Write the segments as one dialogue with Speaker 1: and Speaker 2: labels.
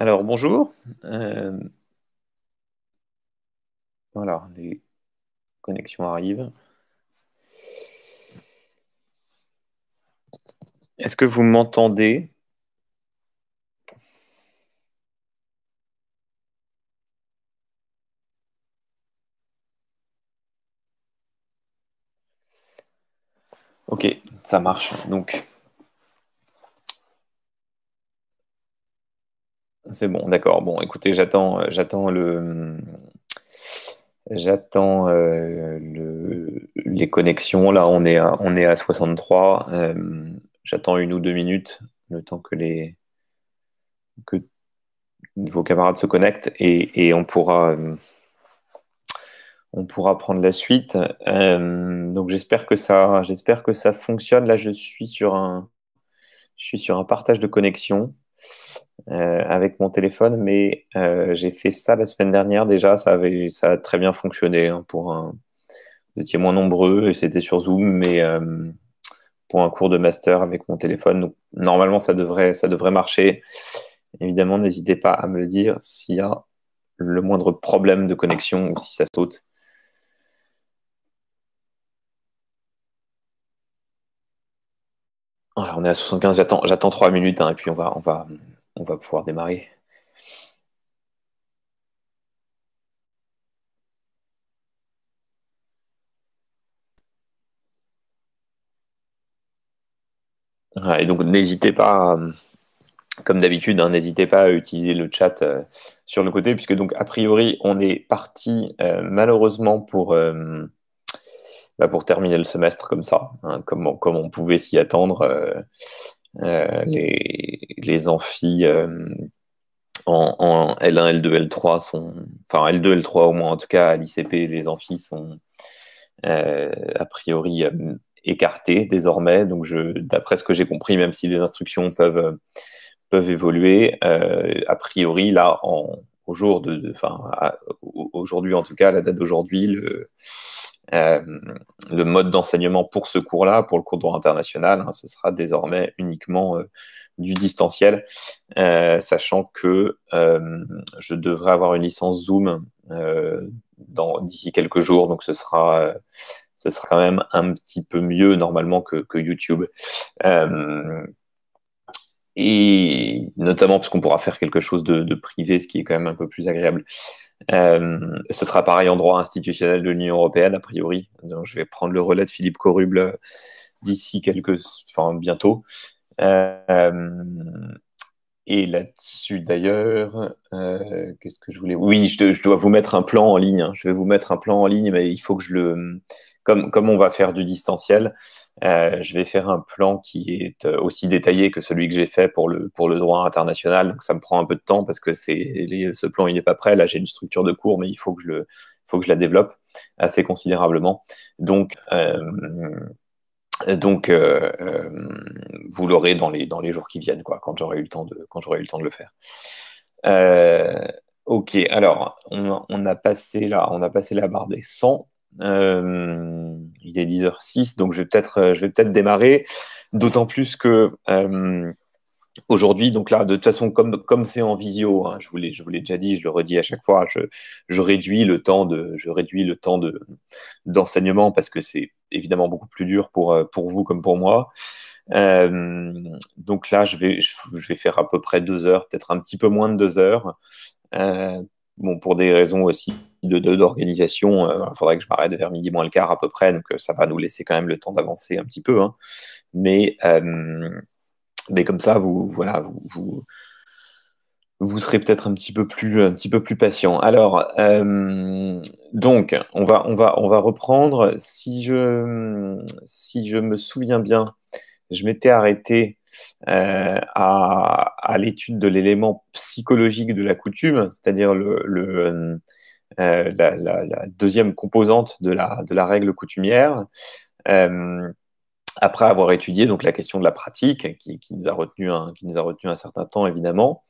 Speaker 1: Alors, bonjour. Euh, voilà, les connexions arrivent. Est-ce que vous m'entendez Ok, ça marche. Donc, C'est bon, d'accord. Bon, écoutez, j'attends, euh, j'attends le, j'attends euh, les connexions. Là, on est à, on est à 63. Euh, j'attends une ou deux minutes, le temps que les que vos camarades se connectent et, on pourra. on pourra prendre la suite. donc j'espère que ça, j'espère que ça fonctionne. Là, je suis sur un, je suis sur un partage de connexion. Euh, avec mon téléphone, mais euh, j'ai fait ça la semaine dernière déjà, ça, avait, ça a très bien fonctionné. Hein, pour Vous étiez moins nombreux et c'était sur Zoom, mais euh, pour un cours de master avec mon téléphone, normalement ça devrait, ça devrait marcher. Évidemment, n'hésitez pas à me le dire s'il y a le moindre problème de connexion ou si ça saute. Alors on est à 75, j'attends, j'attends 3 minutes hein, et puis on va, on va, on va pouvoir démarrer. donc n'hésitez pas, euh, comme d'habitude, hein, n'hésitez pas à utiliser le chat euh, sur le côté, puisque donc a priori on est parti euh, malheureusement pour, bah, pour terminer le semestre comme ça, hein, comme on pouvait s'y attendre. Euh, les, les amphis euh, en, L1, L2, L3 sont. Enfin, L2, L3 au moins, en tout cas, à l'ICP, les amphis sont euh, a priori écartés désormais. Donc, d'après ce que j'ai compris, même si les instructions peuvent peuvent évoluer. a priori, là, en, au jour de, de aujourd'hui en tout cas, à la date d'aujourd'hui, le, euh, le mode d'enseignement pour ce cours-là, pour le cours de droit international, hein, ce sera désormais uniquement euh, du distanciel, euh, sachant que je devrais avoir une licence Zoom d'ici quelques jours, donc ce sera, ce sera quand même un petit peu mieux normalement que, YouTube. et notamment parce qu'on pourra faire quelque chose de, privé, ce qui est quand même un peu plus agréable. Euh, ce sera pareil en droit institutionnel de l'Union européenne, a priori. Donc, je vais prendre le relais de Philippe Corruble d'ici quelques, enfin bientôt. Euh, et là-dessus d'ailleurs, euh, qu'est-ce que je voulais Oui, je, dois vous mettre un plan en ligne. Hein. Je vais vous mettre un plan en ligne, mais il faut que je le, comme comme on va faire du distanciel, euh, je vais faire un plan qui est euh, aussi détaillé que celui que j'ai fait pour le, pour le droit international. Donc ça me prend un peu de temps parce que c'est ce plan il n'est pas prêt. Là j'ai une structure de cours, mais il faut que je le, faut que je la développe assez considérablement. Donc euh, donc vous l'aurez dans les, dans les jours qui viennent quoi, quand j'aurai eu le temps de quand j'aurai eu le temps de le faire. ok, alors on, a passé là, on a passé la barre des 100. Euh, il est 10h06, donc je vais peut-être euh, je peut démarrer. D'autant plus que euh, aujourd'hui, donc là, de toute façon, comme comme c'est en visio, hein, je vous l'ai déjà dit, je le redis à chaque fois, je, réduis le temps de je réduis le temps de d'enseignement parce que c'est évidemment beaucoup plus dur pour euh, pour vous comme pour moi. donc là, je vais je vais faire à peu près deux heures, peut-être un petit peu moins de deux heures pour des raisons aussi d'organisation, euh, il faudrait que je m'arrête vers midi moins le quart à peu près, donc euh, ça va nous laisser quand même le temps d'avancer un petit peu. Hein. Mais, euh, mais comme ça, vous, voilà, vous, serez peut-être un petit peu plus, un petit peu plus patient. Alors, donc, on va, on, va, on va reprendre. Si si je me souviens bien, je m'étais arrêté euh, à, l'étude de l'élément psychologique de la coutume, c'est-à-dire le, euh, la, deuxième composante de la, de la règle coutumière. Euh, après avoir étudié donc la question de la pratique, qui, qui nous a retenu un, qui nous a retenu un certain temps évidemment,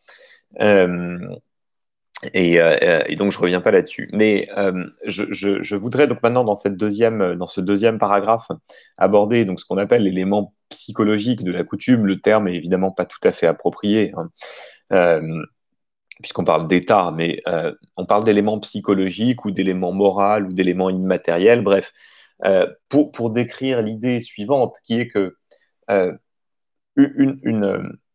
Speaker 1: euh, euh, et, donc je reviens pas là-dessus. Mais euh, je, voudrais donc maintenant dans cette deuxième, dans ce deuxième paragraphe aborder donc ce qu'on appelle l'élément psychologique de la coutume. Le terme est évidemment pas tout à fait approprié. Hein. puisqu'on parle d'état, mais on parle d'éléments psychologiques ou d'éléments moral ou d'éléments immatériels, bref, pour, décrire l'idée suivante, qui est que une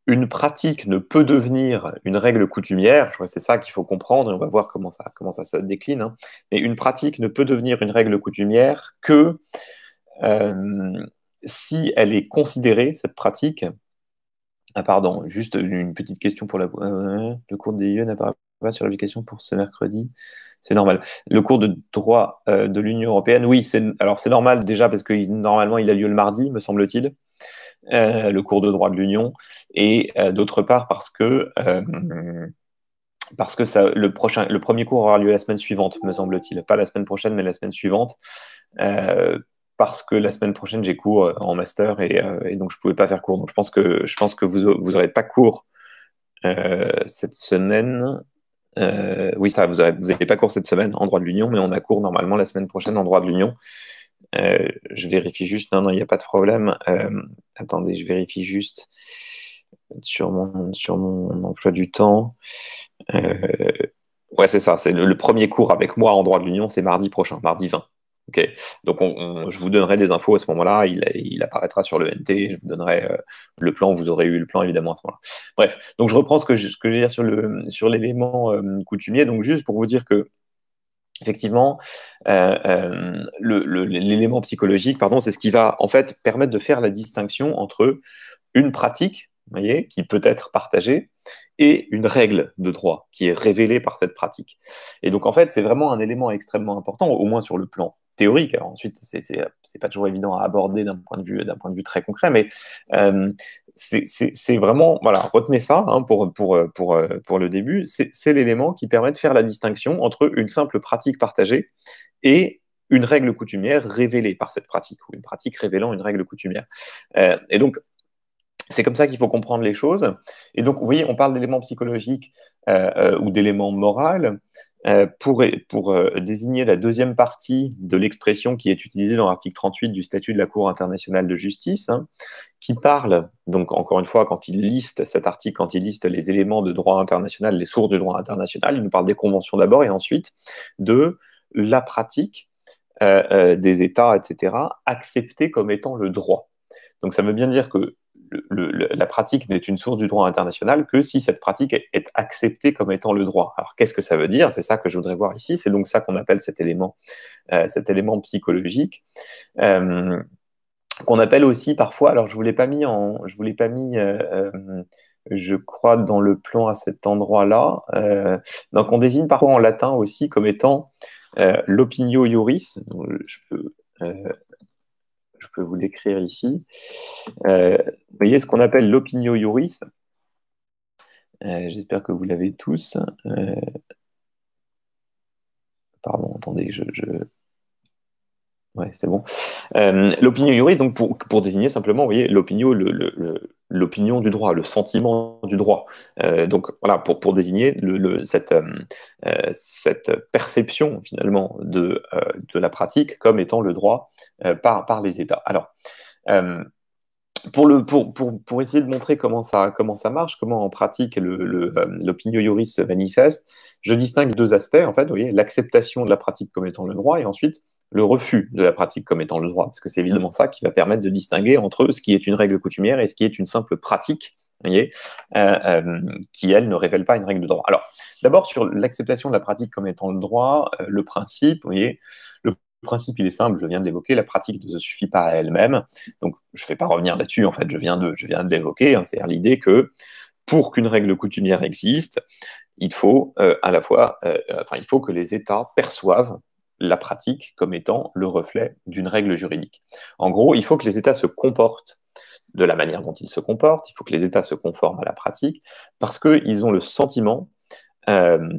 Speaker 1: une pratique ne peut devenir une règle coutumière, je crois que c'est ça qu'il faut comprendre, et on va voir comment ça, se décline, hein. mais une pratique ne peut devenir une règle coutumière que euh, si elle est considérée, cette pratique, ah pardon, juste une petite question pour la... Euh, le cours des IE n'apparaît pas sur l'application pour ce mercredi. C'est normal. Le cours de droit euh, de l'Union européenne, oui, alors c'est normal déjà parce que normalement il a lieu le mardi, me semble-t-il. Euh, le cours de droit de l'Union, et euh, d'autre part parce que, euh, parce que le, prochain, le premier cours aura lieu la semaine suivante, me semble-t-il. Pas la semaine prochaine, mais la semaine suivante. parce que la semaine prochaine, j'ai cours en master et, donc je ne pouvais pas faire cours. Donc je pense que, je pense que vous n'aurez pas cours cette semaine. oui, ça, vous n'avez vous pas cours cette semaine en droit de l'Union, mais on a cours normalement la semaine prochaine en droit de l'Union. Euh, je vérifie juste. Non, non, il n'y a pas de problème. Euh, attendez, je vérifie juste sur mon, sur mon emploi du temps. Euh, ouais, c'est ça. C'est le, premier cours avec moi en droit de l'Union, c'est mardi prochain, mardi 20. ok, Donc, je vous donnerai des infos à ce moment-là. Il, il, apparaîtra sur le NT. Je vous donnerai le plan. Vous aurez eu le plan, évidemment, à ce moment-là. Bref. Donc, je reprends ce que, je, ce que j'ai sur, le, sur l'élément coutumier. Donc, juste pour vous dire que effectivement, euh, euh, l'élément psychologique, pardon, c'est ce qui va en fait permettre de faire la distinction entre une pratique, voyez, qui peut être partagée, et une règle de droit qui est révélée par cette pratique. Et donc en fait, c'est vraiment un élément extrêmement important, au moins sur le plan théorique. Alors ensuite, c'est n'est pas toujours évident à aborder d'un point de vue d'un point de vue très concret, mais euh, c'est vraiment voilà, retenez ça hein, pour, le début. C'est l'élément qui permet de faire la distinction entre une simple pratique partagée et une règle coutumière révélée par cette pratique ou une pratique révélant une règle coutumière. Euh, et donc c'est comme ça qu'il faut comprendre les choses. Et donc, vous voyez, on parle d'éléments psychologiques euh, ou d'éléments moraux. Euh, pour, euh, désigner la deuxième partie de l'expression qui est utilisée dans l'article 38 du statut de la Cour internationale de justice, hein, qui parle, donc encore une fois, quand il liste cet article, quand il liste les éléments de droit international, les sources du droit international, il nous parle des conventions d'abord et ensuite de la pratique euh, des États, etc., acceptée comme étant le droit. Donc ça veut bien dire que la pratique n'est une source du droit international que si cette pratique est, acceptée comme étant le droit. Alors qu'est-ce que ça veut dire C'est ça que je voudrais voir ici. C'est donc ça qu'on appelle cet élément, euh, cet élément psychologique. Euh, qu'on appelle aussi parfois, alors je ne vous l'ai pas mis, en, je vous pas mis euh, je crois, dans le plan à cet endroit-là, donc on désigne parfois en latin aussi comme étant l'opinio iuris, je peux je peux vous l'écrire ici. Euh, vous voyez ce qu'on appelle l'opinion iuris. Euh, j'espère que vous l'avez tous. Euh, pardon, attendez, je, Ouais, c'était bon. Euh, l'opinion juriste, donc pour, pour, désigner simplement, vous voyez, l'opinion, le, l'opinion du droit, le sentiment du droit. Euh, donc voilà, pour, pour désigner le, cette, euh, cette perception finalement de, de la pratique comme étant le droit par, par les États. Alors, pour, le, pour, pour, pour, essayer de montrer comment ça, comment ça marche, comment en pratique le, l'opinion juriste se manifeste, je distingue deux aspects. En fait, vous voyez, l'acceptation de la pratique comme étant le droit et ensuite le refus de la pratique comme étant le droit, parce que c'est évidemment ça qui va permettre de distinguer entre ce qui est une règle coutumière et ce qui est une simple pratique, voyez, euh, euh, qui, elle, ne révèle pas une règle de droit. Alors, d'abord, sur l'acceptation de la pratique comme étant le droit, euh, le principe, voyez, le principe, il est simple, je viens de l'évoquer, la pratique ne se suffit pas à elle-même, donc je ne vais pas revenir là-dessus, en fait, je viens de, de l'évoquer, hein, c'est-à-dire l'idée que pour qu'une règle coutumière existe, il faut à la fois, enfin, il faut que les États perçoivent la pratique comme étant le reflet d'une règle juridique. En gros, il faut que les États se comportent de la manière dont ils se comportent, il faut que les États se conforment à la pratique, parce qu'ils ont le sentiment euh,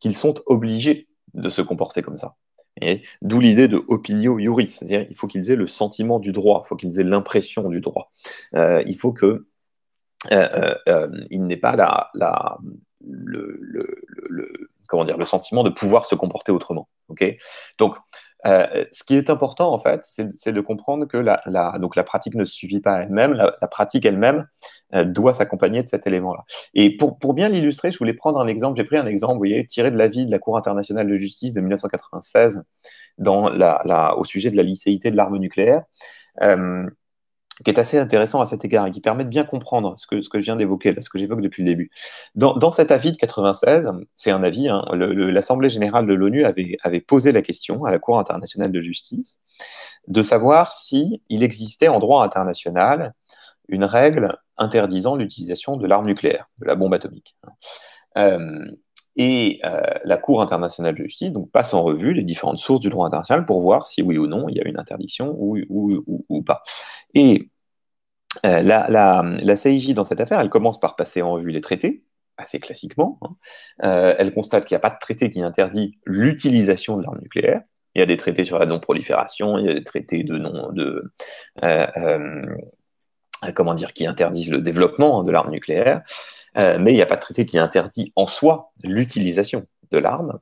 Speaker 1: qu'ils sont obligés de se comporter comme ça. D'où l'idée de opinio juris, c'est-à-dire il faut qu'ils aient le sentiment du droit, il faut qu'ils aient l'impression du droit. Euh, il faut que il pas le sentiment de pouvoir se comporter autrement. Ok, donc, euh, ce qui est important, en fait, c'est de comprendre que la, donc la pratique ne suffit pas elle-même, la, pratique elle-même euh, doit s'accompagner de cet élément-là. Et pour, pour bien l'illustrer, je voulais prendre un exemple, j'ai pris un exemple, vous voyez, tiré de l'avis de la Cour internationale de justice de 1996 dans la, au sujet de la licéité de l'arme nucléaire. Euh, qui est assez intéressant à cet égard et qui permet de bien comprendre ce que, ce que je viens d'évoquer, ce que j'évoque depuis le début. Dans, cet avis de 96, c'est un avis, hein, l'Assemblée générale de l'ONU avait, posé la question à la Cour internationale de justice de savoir si il existait en droit international une règle interdisant l'utilisation de l'arme nucléaire, de la bombe atomique. Euh, et euh, la Cour internationale de justice donc, passe en revue les différentes sources du droit international pour voir si oui ou non il y a une interdiction ou, ou, pas. Et euh, la, la, CIJ, dans cette affaire, elle commence par passer en revue les traités, assez classiquement. Hein. Euh, elle constate qu'il n'y a pas de traité qui interdit l'utilisation de l'arme nucléaire. Il y a des traités sur la non-prolifération, il y a des traités de non... De, comment dire, qui interdisent le développement hein, de l'arme nucléaire. Euh, mais il n'y a pas de traité qui interdit en soi l'utilisation de l'arme,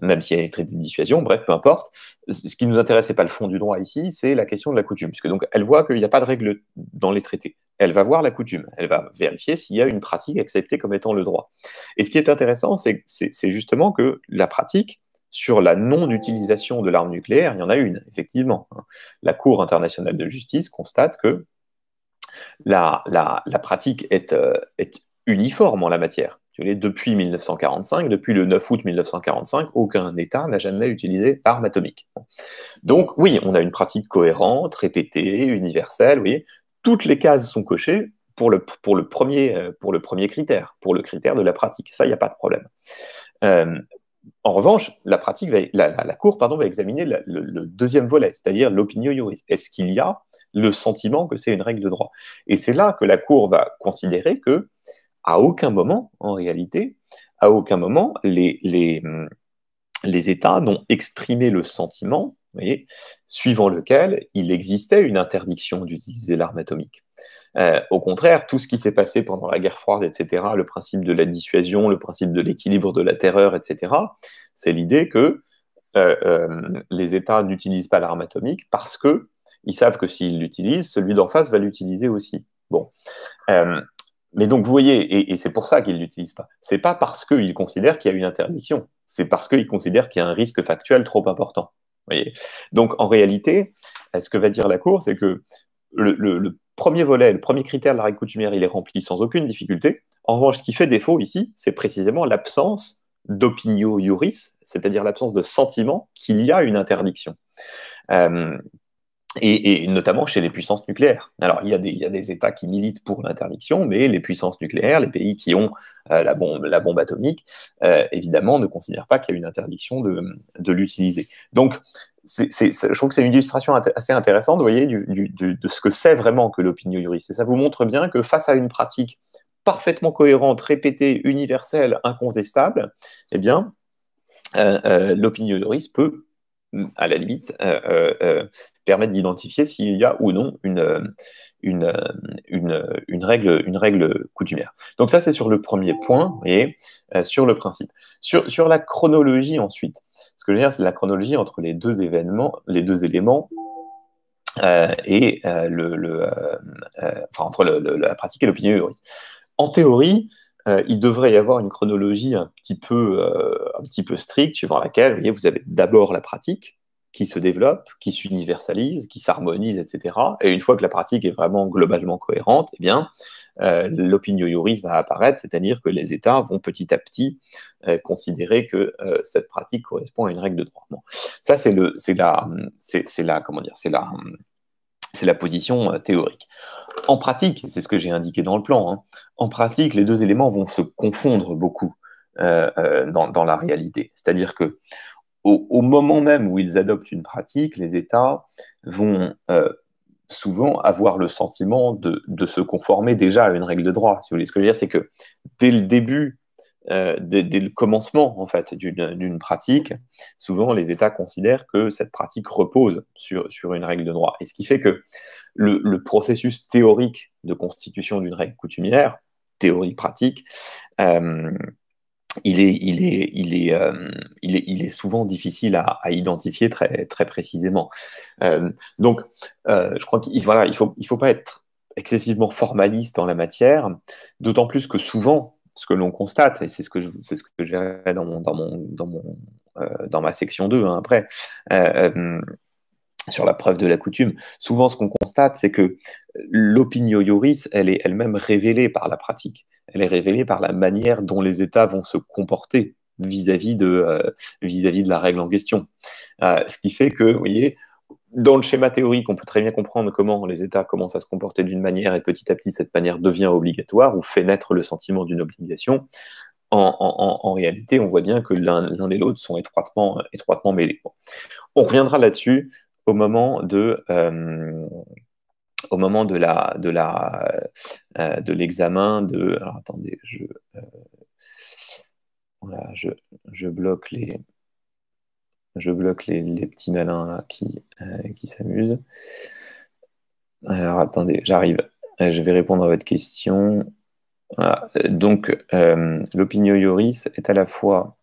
Speaker 1: même s'il y a des traités de dissuasion, bref, peu importe. Ce qui nous intéresse, pas le fond du droit ici, c'est la question de la coutume. Parce donc, elle voit qu'il n'y a pas de règle dans les traités. Elle va voir la coutume, elle va vérifier s'il y a une pratique acceptée comme étant le droit. Et ce qui est intéressant, c'est justement que la pratique, sur la non-utilisation de l'arme nucléaire, il y en a une, effectivement. Hein. La Cour internationale de justice constate que la, la, pratique est, euh, est uniforme en la matière. Depuis 1945, depuis le 9 août 1945, aucun État n'a jamais utilisé l'arme atomique. Donc oui, on a une pratique cohérente, répétée, universelle, vous toutes les cases sont cochées pour le, premier, euh, pour le premier critère, pour le critère de la pratique. Ça, il n'y a pas de problème. Euh, en revanche, la, pratique la, Cour pardon, va examiner le, le, deuxième volet, c'est-à-dire l'opinion. Est-ce qu'il y a le sentiment que c'est une règle de droit Et c'est là que la Cour va considérer que à aucun moment, en réalité, à aucun moment, les, les, hum, les États n'ont exprimé le sentiment, voyez, suivant lequel il existait une interdiction d'utiliser l'arme atomique. Euh, au contraire, tout ce qui s'est passé pendant la guerre froide, etc., le principe de la dissuasion, le principe de l'équilibre de la terreur, etc., c'est l'idée que euh, euh, les États n'utilisent pas l'arme atomique parce que ils savent que s'ils l'utilisent, celui d'en face va l'utiliser aussi. Bon, mais donc, vous voyez, et, c'est pour ça qu'ils ne l'utilisent pas. C'est pas parce qu'ils considèrent qu'il y a une interdiction, c'est parce qu'ils considèrent qu'il y a un risque factuel trop important. Voyez donc, en réalité, euh, ce que va dire la Cour, c'est que le, premier volet, le premier critère de la règle coutumière, il est rempli sans aucune difficulté. En revanche, ce qui fait défaut ici, c'est précisément l'absence d'opinio iuris, c'est-à-dire l'absence de sentiment qu'il y a une interdiction. Euh, et, notamment chez les puissances nucléaires. Alors, il y, a des, États qui militent pour l'interdiction, mais les puissances nucléaires, les pays qui ont euh, la, bombe, la bombe atomique, euh, évidemment, ne considèrent pas qu'il y a une interdiction de, l'utiliser. Donc, je trouve que c'est une illustration assez intéressante, vous voyez, de, ce que c'est vraiment que l'opinion juriste. Et ça vous montre bien que face à une pratique parfaitement cohérente, répétée, universelle, incontestable, eh bien, euh, l'opinion juriste peut à la limite, euh, euh, euh, permettent d'identifier s'il y a ou non une, une, une, règle, une règle coutumière. Donc ça, c'est sur le premier point et sur le principe. Sur, sur la chronologie ensuite, ce que je veux dire, c'est la chronologie entre les deux événements, les deux éléments et le, le enfin, entre la pratique et l'opinion En théorie, euh, il devrait y avoir une chronologie un petit peu, euh, un petit peu stricte, suivant laquelle vous, avez d'abord la pratique qui se développe, qui s'universalise, qui s'harmonise, etc. Et une fois que la pratique est vraiment globalement cohérente, eh bien, euh, l'opinion juriste va apparaître, c'est-à-dire que les États vont petit à petit considérer que cette pratique correspond à une règle de droit. Ça, c'est le, c'est la, c'est, la, comment dire, c'est la, c'est la position euh, théorique. En pratique, c'est ce que j'ai indiqué dans le plan, hein, en pratique, les deux éléments vont se confondre beaucoup euh, euh, dans, la réalité. C'est-à-dire que au, moment même où ils adoptent une pratique, les États vont souvent avoir le sentiment de, de, se conformer déjà à une règle de droit. Si vous voulez, ce que je veux dire, c'est que dès le début euh, dès, le commencement en fait d'une pratique, souvent les États considèrent que cette pratique repose sur, une règle de droit. Et ce qui fait que le, processus théorique de constitution d'une règle coutumière, théorie-pratique, il est, souvent difficile à, identifier très, très précisément. Euh, donc, euh, je crois qu'il voilà, il faut, faut pas être excessivement formaliste en la matière, d'autant plus que souvent ce que l'on constate, et c'est ce que je, c'est ce que je dans mon, dans mon, dans mon, euh, dans ma section 2 hein, après, euh, euh, sur la preuve de la coutume, souvent ce qu'on constate, c'est que l'opinio iuris, elle est elle-même révélée par la pratique. Elle est révélée par la manière dont les États vont se comporter vis-à-vis de, vis -vis de la règle en question. ce qui fait que, vous voyez, dans le schéma théorique, on peut très bien comprendre comment les États commencent à se comporter d'une manière et petit à petit cette manière devient obligatoire ou fait naître le sentiment d'une obligation. En, réalité, on voit bien que l'un et l'autre sont étroitement, étroitement mêlés. On reviendra là-dessus au moment de, euh, au moment de la de la euh, de l'examen de. Alors attendez, euh, voilà, je, je bloque les je bloque les, petits malins là, qui, euh, s'amusent. Alors attendez, j'arrive. Euh, je vais répondre à votre question. Voilà. Euh, donc, l'opinion Yoris est à la fois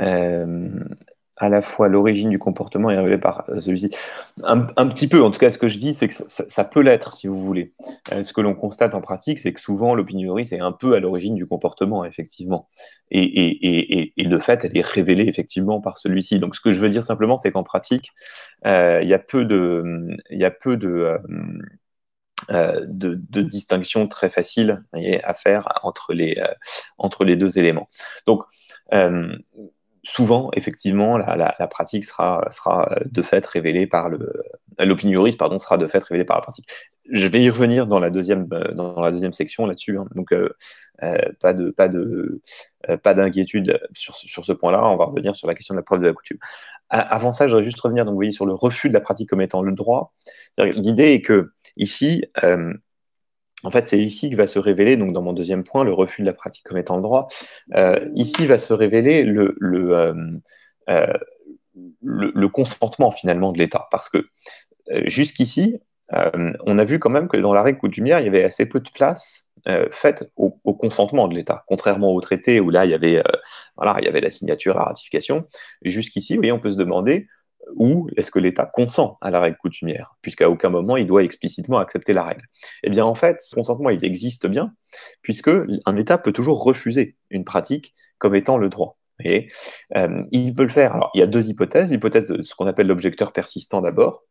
Speaker 1: euh, à la fois l'origine du comportement est révélée par euh, celui-ci. Un, petit peu, en tout cas, ce que je dis, c'est que ça, peut l'être, si vous voulez. Euh, ce que l'on constate en pratique, c'est que souvent, l'opinionnerie, c'est un peu à l'origine du comportement, effectivement. Et, et, et, et, de fait, elle est révélée, effectivement, par celui-ci. Donc, ce que je veux dire simplement, c'est qu'en pratique, euh, il y a peu de... Y a peu de de, distinction très facile à faire entre les, entre les deux éléments. Donc, souvent, effectivement, la, la, pratique sera, sera euh, de fait révélée par le euh, pardon, sera de fait révélée par la pratique. Je vais y revenir dans la deuxième euh, dans la deuxième section là-dessus. Hein. Donc pas de pas de pas d'inquiétude sur, ce point-là. On va revenir sur la question de la preuve de la coutume. avant ça, je voudrais juste revenir donc voyez sur le refus de la pratique comme étant le droit. L'idée est que ici en fait, c'est ici que va se révéler, donc dans mon deuxième point, le refus de la pratique comme étant le droit, euh, ici va se révéler euh, euh, le, consentement finalement de l'État. Parce que jusqu'ici, on a vu quand même que dans l'arrêt coutumière, il y avait assez peu de place faite au, consentement de l'État, contrairement au traité où là il y avait, il y avait la signature, la ratification. Jusqu'ici, on peut se demander ou est-ce que l'État consent à la règle coutumière, puisqu'à aucun moment il doit explicitement accepter la règle Eh bien, en fait, ce consentement, il existe bien, puisque un État peut toujours refuser une pratique comme étant le droit. Et euh, il peut le faire. Alors, il y a deux hypothèses. L'hypothèse de ce qu'on appelle l'objecteur persistant d'abord,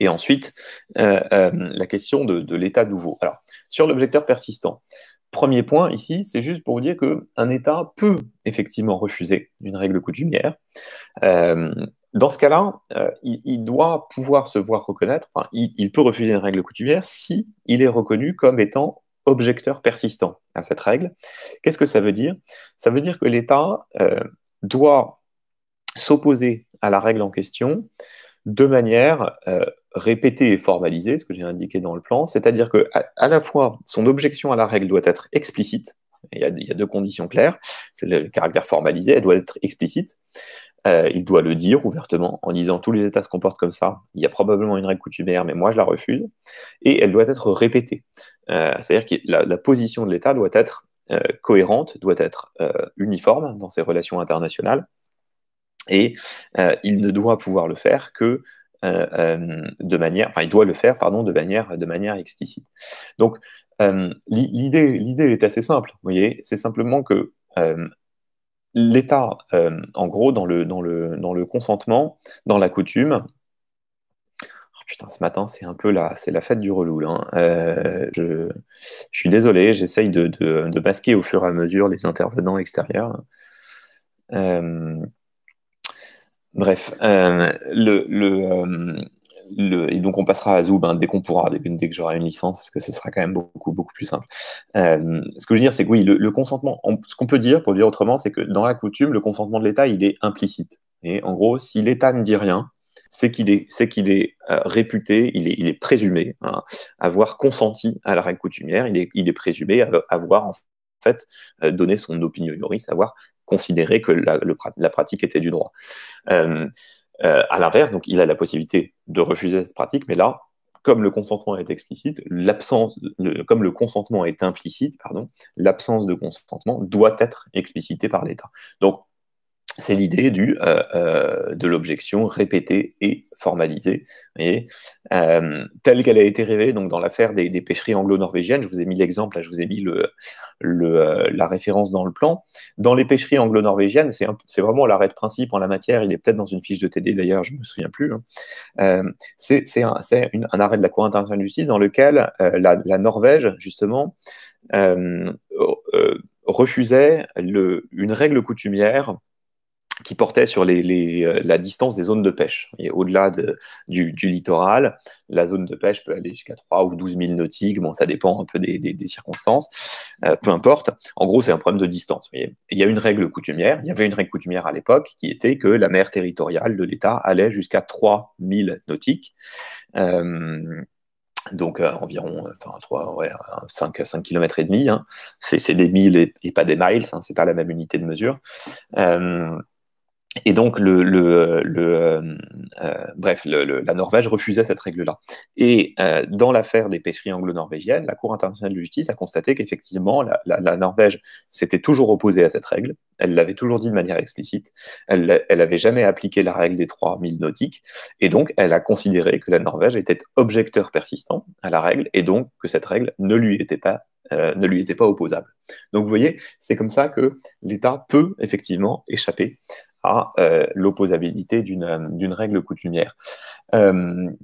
Speaker 1: et ensuite euh, euh, la question de, l'État nouveau. Alors, sur l'objecteur persistant, premier point ici, c'est juste pour vous dire qu'un État peut effectivement refuser une règle coutumière. Dans ce cas-là, euh, il, doit pouvoir se voir reconnaître, il, peut refuser une règle coutumière si il est reconnu comme étant objecteur persistant à cette règle. Qu'est-ce que ça veut dire Ça veut dire que l'État euh, doit s'opposer à la règle en question de manière euh, répétée et formalisée, ce que j'ai indiqué dans le plan, c'est-à-dire que à, la fois son objection à la règle doit être explicite, il y, a, deux conditions claires. C'est le, caractère formalisé, elle doit être explicite. Euh, il doit le dire ouvertement en disant tous les États se comportent comme ça, il y a probablement une règle coutumière, mais moi je la refuse, et elle doit être répétée. Euh, c'est-à-dire que la, position de l'État doit être euh, cohérente, doit être uniforme dans ses relations internationales, et il ne doit pouvoir le faire que de manière, enfin il doit le faire, pardon, de manière, de manière explicite. Donc l'idée est assez simple, vous voyez, c'est simplement que l'État, euh, en gros, dans le, dans, le, dans le consentement, dans la coutume, oh, putain, ce matin, c'est un peu la, c'est la fête du relou. Hein. Euh, je, suis désolé, j'essaye de, de, masquer au fur et à mesure les intervenants extérieurs. Euh, bref, le et donc on passera à Zoom hein, dès qu'on pourra, dès, que j'aurai une licence, parce que ce sera quand même beaucoup, beaucoup plus simple. Euh, ce que je veux dire, c'est que oui, le, consentement, ce qu'on peut dire, pour le dire autrement, c'est que dans la coutume, le consentement de l'État, il est implicite. Et en gros, si l'État ne dit rien, c'est qu'il est, c'est qu'il est, euh, réputé, il est, il est présumé hein, avoir consenti à la règle coutumière, il est, il est présumé avoir en fait euh, donné son opinion savoir considérer que la, la pratique était du droit. Euh, euh, à l'inverse, donc il a la possibilité de refuser cette pratique, mais là, comme le consentement est explicite, l'absence, comme le consentement est implicite, pardon, l'absence de consentement doit être explicitée par l'État. Donc c'est l'idée du euh, euh, de l'objection répétée et formalisée, et, euh, telle qu'elle a été révélée donc dans l'affaire des, pêcheries anglo-norvégiennes. Je vous ai mis l'exemple, je vous ai mis le, la référence dans le plan. Dans les pêcheries anglo-norvégiennes, c'est vraiment l'arrêt de principe en la matière. Il est peut-être dans une fiche de TD d'ailleurs, je ne me souviens plus. Hein. c'est c'est un, arrêt de la Cour internationale de justice dans lequel la, la, Norvège justement refusait le, une règle coutumière qui portait sur les, euh, la distance des zones de pêche. Au-delà de, du, littoral, la zone de pêche peut aller jusqu'à 3 ou 12 000 nautiques, bon, ça dépend un peu des, circonstances, euh, peu importe. En gros, c'est un problème de distance. Il y a une règle coutumière, il y avait une règle coutumière à l'époque qui était que la mer territoriale de l'État allait jusqu'à 3 000 nautiques. Euh, donc environ 3, 5, 5 km et demi. Hein. C'est des milles et, et, pas des miles, hein, c'est pas la même unité de mesure. Et donc, le, le, euh, euh, bref, la Norvège refusait cette règle-là. Et euh, dans l'affaire des pêcheries anglo-norvégiennes, la Cour internationale de justice a constaté qu'effectivement, la, la, Norvège s'était toujours opposée à cette règle. Elle l'avait toujours dit de manière explicite. Elle avait jamais appliqué la règle des 3000 nautiques. Et donc, elle a considéré que la Norvège était objecteur persistant à la règle et donc que cette règle ne lui était pas euh, ne lui était pas opposable. Donc vous voyez, c'est comme ça que l'État peut effectivement échapper à euh, l'opposabilité euh, d'une règle coutumière. le,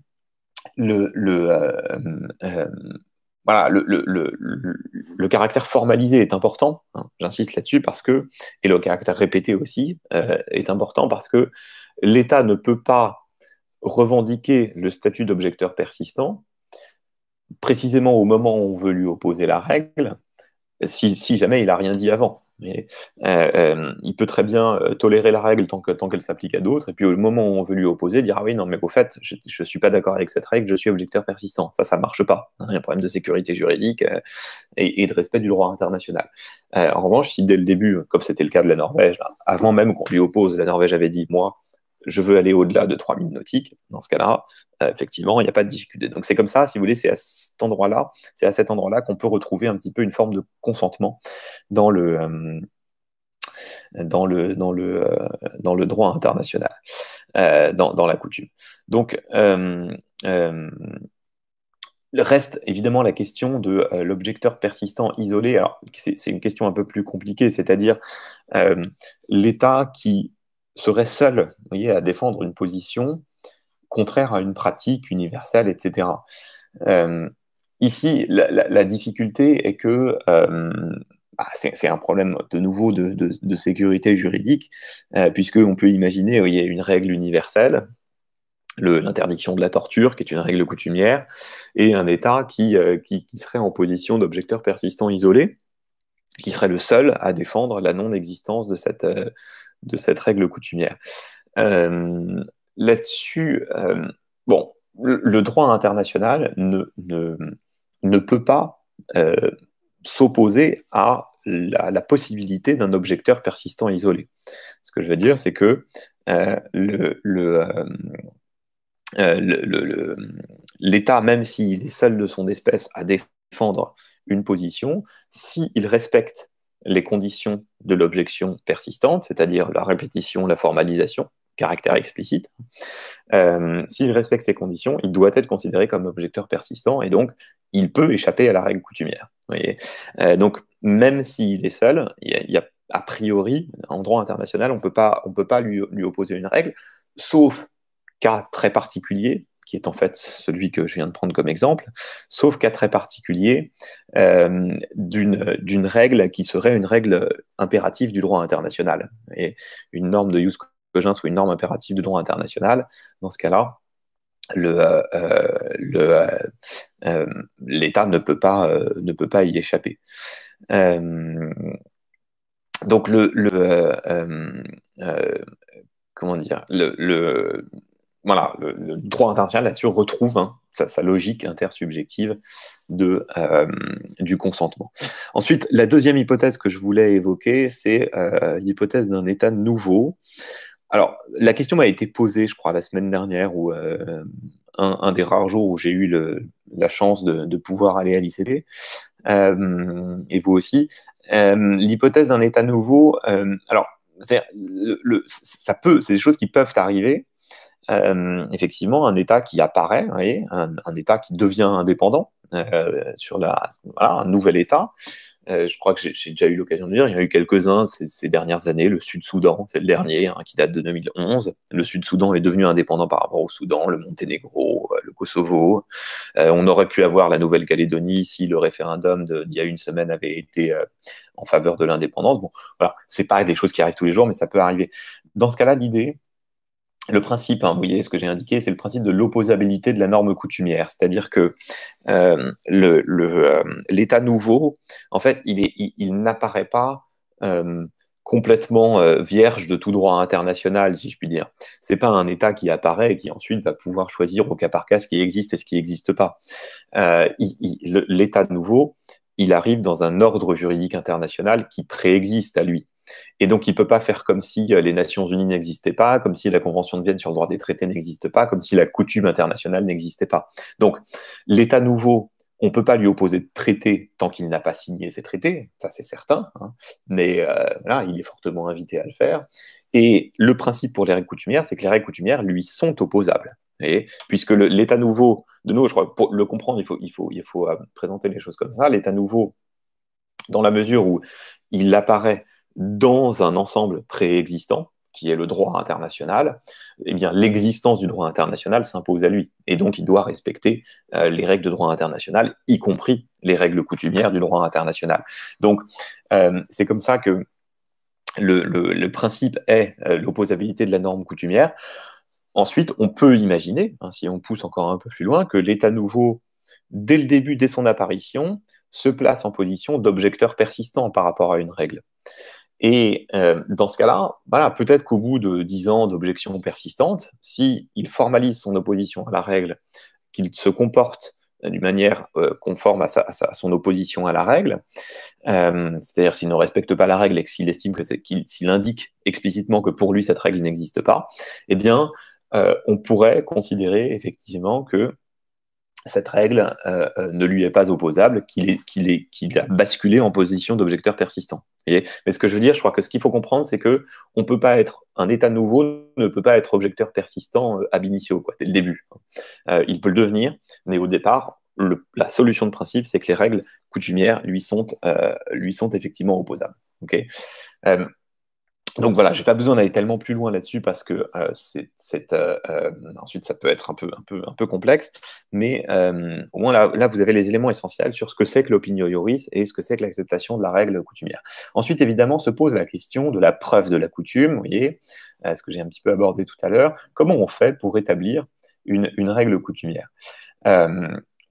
Speaker 1: caractère formalisé est important, hein, j'insiste là-dessus, parce que, et le caractère répété aussi, est important parce que l'État ne peut pas revendiquer le statut d'objecteur persistant précisément au moment où on veut lui opposer la règle, si, jamais il n'a rien dit avant. Euh, euh, il peut très bien euh, tolérer la règle tant, tant qu'elle s'applique à d'autres, et puis au moment où on veut lui opposer, dire Ah oui, non, mais au fait, je ne suis pas d'accord avec cette règle, je suis objecteur persistant. Ça, ça ne marche pas. il y a un problème de sécurité juridique et, de respect du droit international. en revanche, si dès le début, comme c'était le cas de la Norvège, avant même qu'on lui oppose, la Norvège avait dit Moi, je veux aller au-delà de 3000 nautiques, dans ce cas-là, euh, effectivement, il n'y a pas de difficulté. Donc c'est comme ça, si vous voulez, c'est à cet endroit-là, c'est à cet endroit-là qu'on peut retrouver un petit peu une forme de consentement dans le, euh, dans le, dans le, euh, dans le droit international, dans, la coutume. Donc Reste évidemment la question de l'objecteur persistant isolé. Alors, c'est une question un peu plus compliquée, c'est-à-dire l'État qui serait seul voyez, à défendre une position contraire à une pratique universelle, etc. Euh, ici, la, difficulté est que euh, bah, c'est un problème de nouveau de, sécurité juridique, euh, puisqu'on peut imaginer il une règle universelle, l'interdiction de la torture, qui est une règle coutumière, et un État euh, qui, qui serait en position d'objecteur persistant isolé, qui serait le seul à défendre la non-existence de cette, de cette règle coutumière. Euh, là-dessus, euh, bon, le droit international ne, ne, peut pas euh, s'opposer à la, possibilité d'un objecteur persistant isolé. Ce que je veux dire, c'est que l'État, même s'il est seul de son espèce à défendre une position, s'il respecte les conditions de l'objection persistante, c'est-à-dire la répétition, la formalisation, caractère explicite, euh, s'il respecte ces conditions, il doit être considéré comme objecteur persistant et donc il peut échapper à la règle coutumière. Euh, donc même s'il est seul, il y, a a priori, en droit international, on ne peut pas lui, lui opposer une règle, sauf cas très particulier qui est en fait celui que je viens de prendre comme exemple, sauf qu'à très particulier euh, d'une règle qui serait une règle impérative du droit international. Et une norme de use cogens ou une norme impérative du droit international, dans ce cas-là, euh, euh, l'État ne, peut pas, ne peut pas y échapper. donc le, le comment dire le voilà, le, droit international là-dessus retrouve hein, sa, logique intersubjective de, euh, du consentement. Ensuite, la deuxième hypothèse que je voulais évoquer, c'est euh, l'hypothèse d'un État nouveau. Alors, la question m'a été posée, je crois, la semaine dernière, ou euh, un, des rares jours où j'ai eu la chance de, pouvoir aller à l'ICP, et vous aussi. l'hypothèse d'un État nouveau, alors, le, ça peut, c'est des choses qui peuvent arriver, euh, effectivement un État qui apparaît, un, État qui devient indépendant euh, sur la, voilà, un nouvel État. Euh, je crois que j'ai déjà eu l'occasion de dire, il y a eu quelques-uns ces, dernières années. Le Sud-Soudan, c'est le dernier, hein, qui date de 2011. Le Sud-Soudan est devenu indépendant par rapport au Soudan, le Monténégro, le Kosovo. on aurait pu avoir la Nouvelle-Calédonie si le référendum d'il y a une semaine avait été en faveur de l'indépendance. Bon, voilà, c'est pas des choses qui arrivent tous les jours, mais ça peut arriver. Dans ce cas-là, l'idée, le principe, hein, vous voyez ce que j'ai indiqué, c'est le principe de l'opposabilité de la norme coutumière, c'est-à-dire que euh, euh, l'État nouveau, en fait, il, n'apparaît pas euh, complètement vierge de tout droit international, si je puis dire. C'est pas un État qui apparaît et qui ensuite va pouvoir choisir au cas par cas ce qui existe et ce qui n'existe pas. L'État nouveau, il arrive dans un ordre juridique international qui préexiste à lui. Et donc, il ne peut pas faire comme si euh, les Nations Unies n'existaient pas, comme si la Convention de Vienne sur le droit des traités n'existe pas, comme si la coutume internationale n'existait pas. Donc, l'État nouveau, on ne peut pas lui opposer de traité tant qu'il n'a pas signé ses traités, ça c'est certain, hein. mais euh, il est fortement invité à le faire. Et le principe pour les règles coutumières, c'est que les règles coutumières lui sont opposables. Et puisque l'État nouveau, de nouveau, je crois, pour le comprendre, il faut, il faut, il faut euh, présenter les choses comme ça. L'État nouveau, dans la mesure où il apparaît dans un ensemble préexistant, qui est le droit international, eh bien l'existence du droit international s'impose à lui. Et donc il doit respecter euh, les règles de droit international, y compris les règles coutumières du droit international. Donc euh, c'est comme ça que le, principe est euh, l'opposabilité de la norme coutumière. Ensuite, on peut imaginer, hein, si on pousse encore un peu plus loin, que l'État nouveau, dès le début, dès son apparition, se place en position d'objecteur persistant par rapport à une règle. Et euh, dans ce cas-là, voilà, peut-être qu'au bout de 10 ans d'objection persistante, s'il formalise son opposition à la règle, qu'il se comporte d'une manière euh, conforme à, son opposition à la règle, euh, c'est-à-dire s'il ne respecte pas la règle et s'il estime que s'il indique explicitement que pour lui cette règle n'existe pas, eh bien, on pourrait considérer effectivement que cette règle euh, euh, ne lui est pas opposable, qu'il est qu'il a basculé en position d'objecteur persistant. Mais ce que je veux dire, je crois que ce qu'il faut comprendre, c'est que on peut pas être un état nouveau ne peut pas être objecteur persistant euh, ab initio, quoi, dès le début. Euh, il peut le devenir, mais au départ, la solution de principe, c'est que les règles coutumières lui sont, euh, lui sont effectivement opposables. Okay euh, donc voilà, j'ai pas besoin d'aller tellement plus loin là-dessus parce que euh, c'est, euh, euh, ensuite ça peut être un peu, un un peu complexe, mais au moins là, là, vous avez les éléments essentiels sur ce que c'est que l'opinion ioris et ce que c'est que l'acceptation de la règle coutumière. Ensuite, évidemment, se pose la question de la preuve de la coutume, vous voyez, ce que j'ai un petit peu abordé tout à l'heure. Comment on fait pour établir une, règle coutumière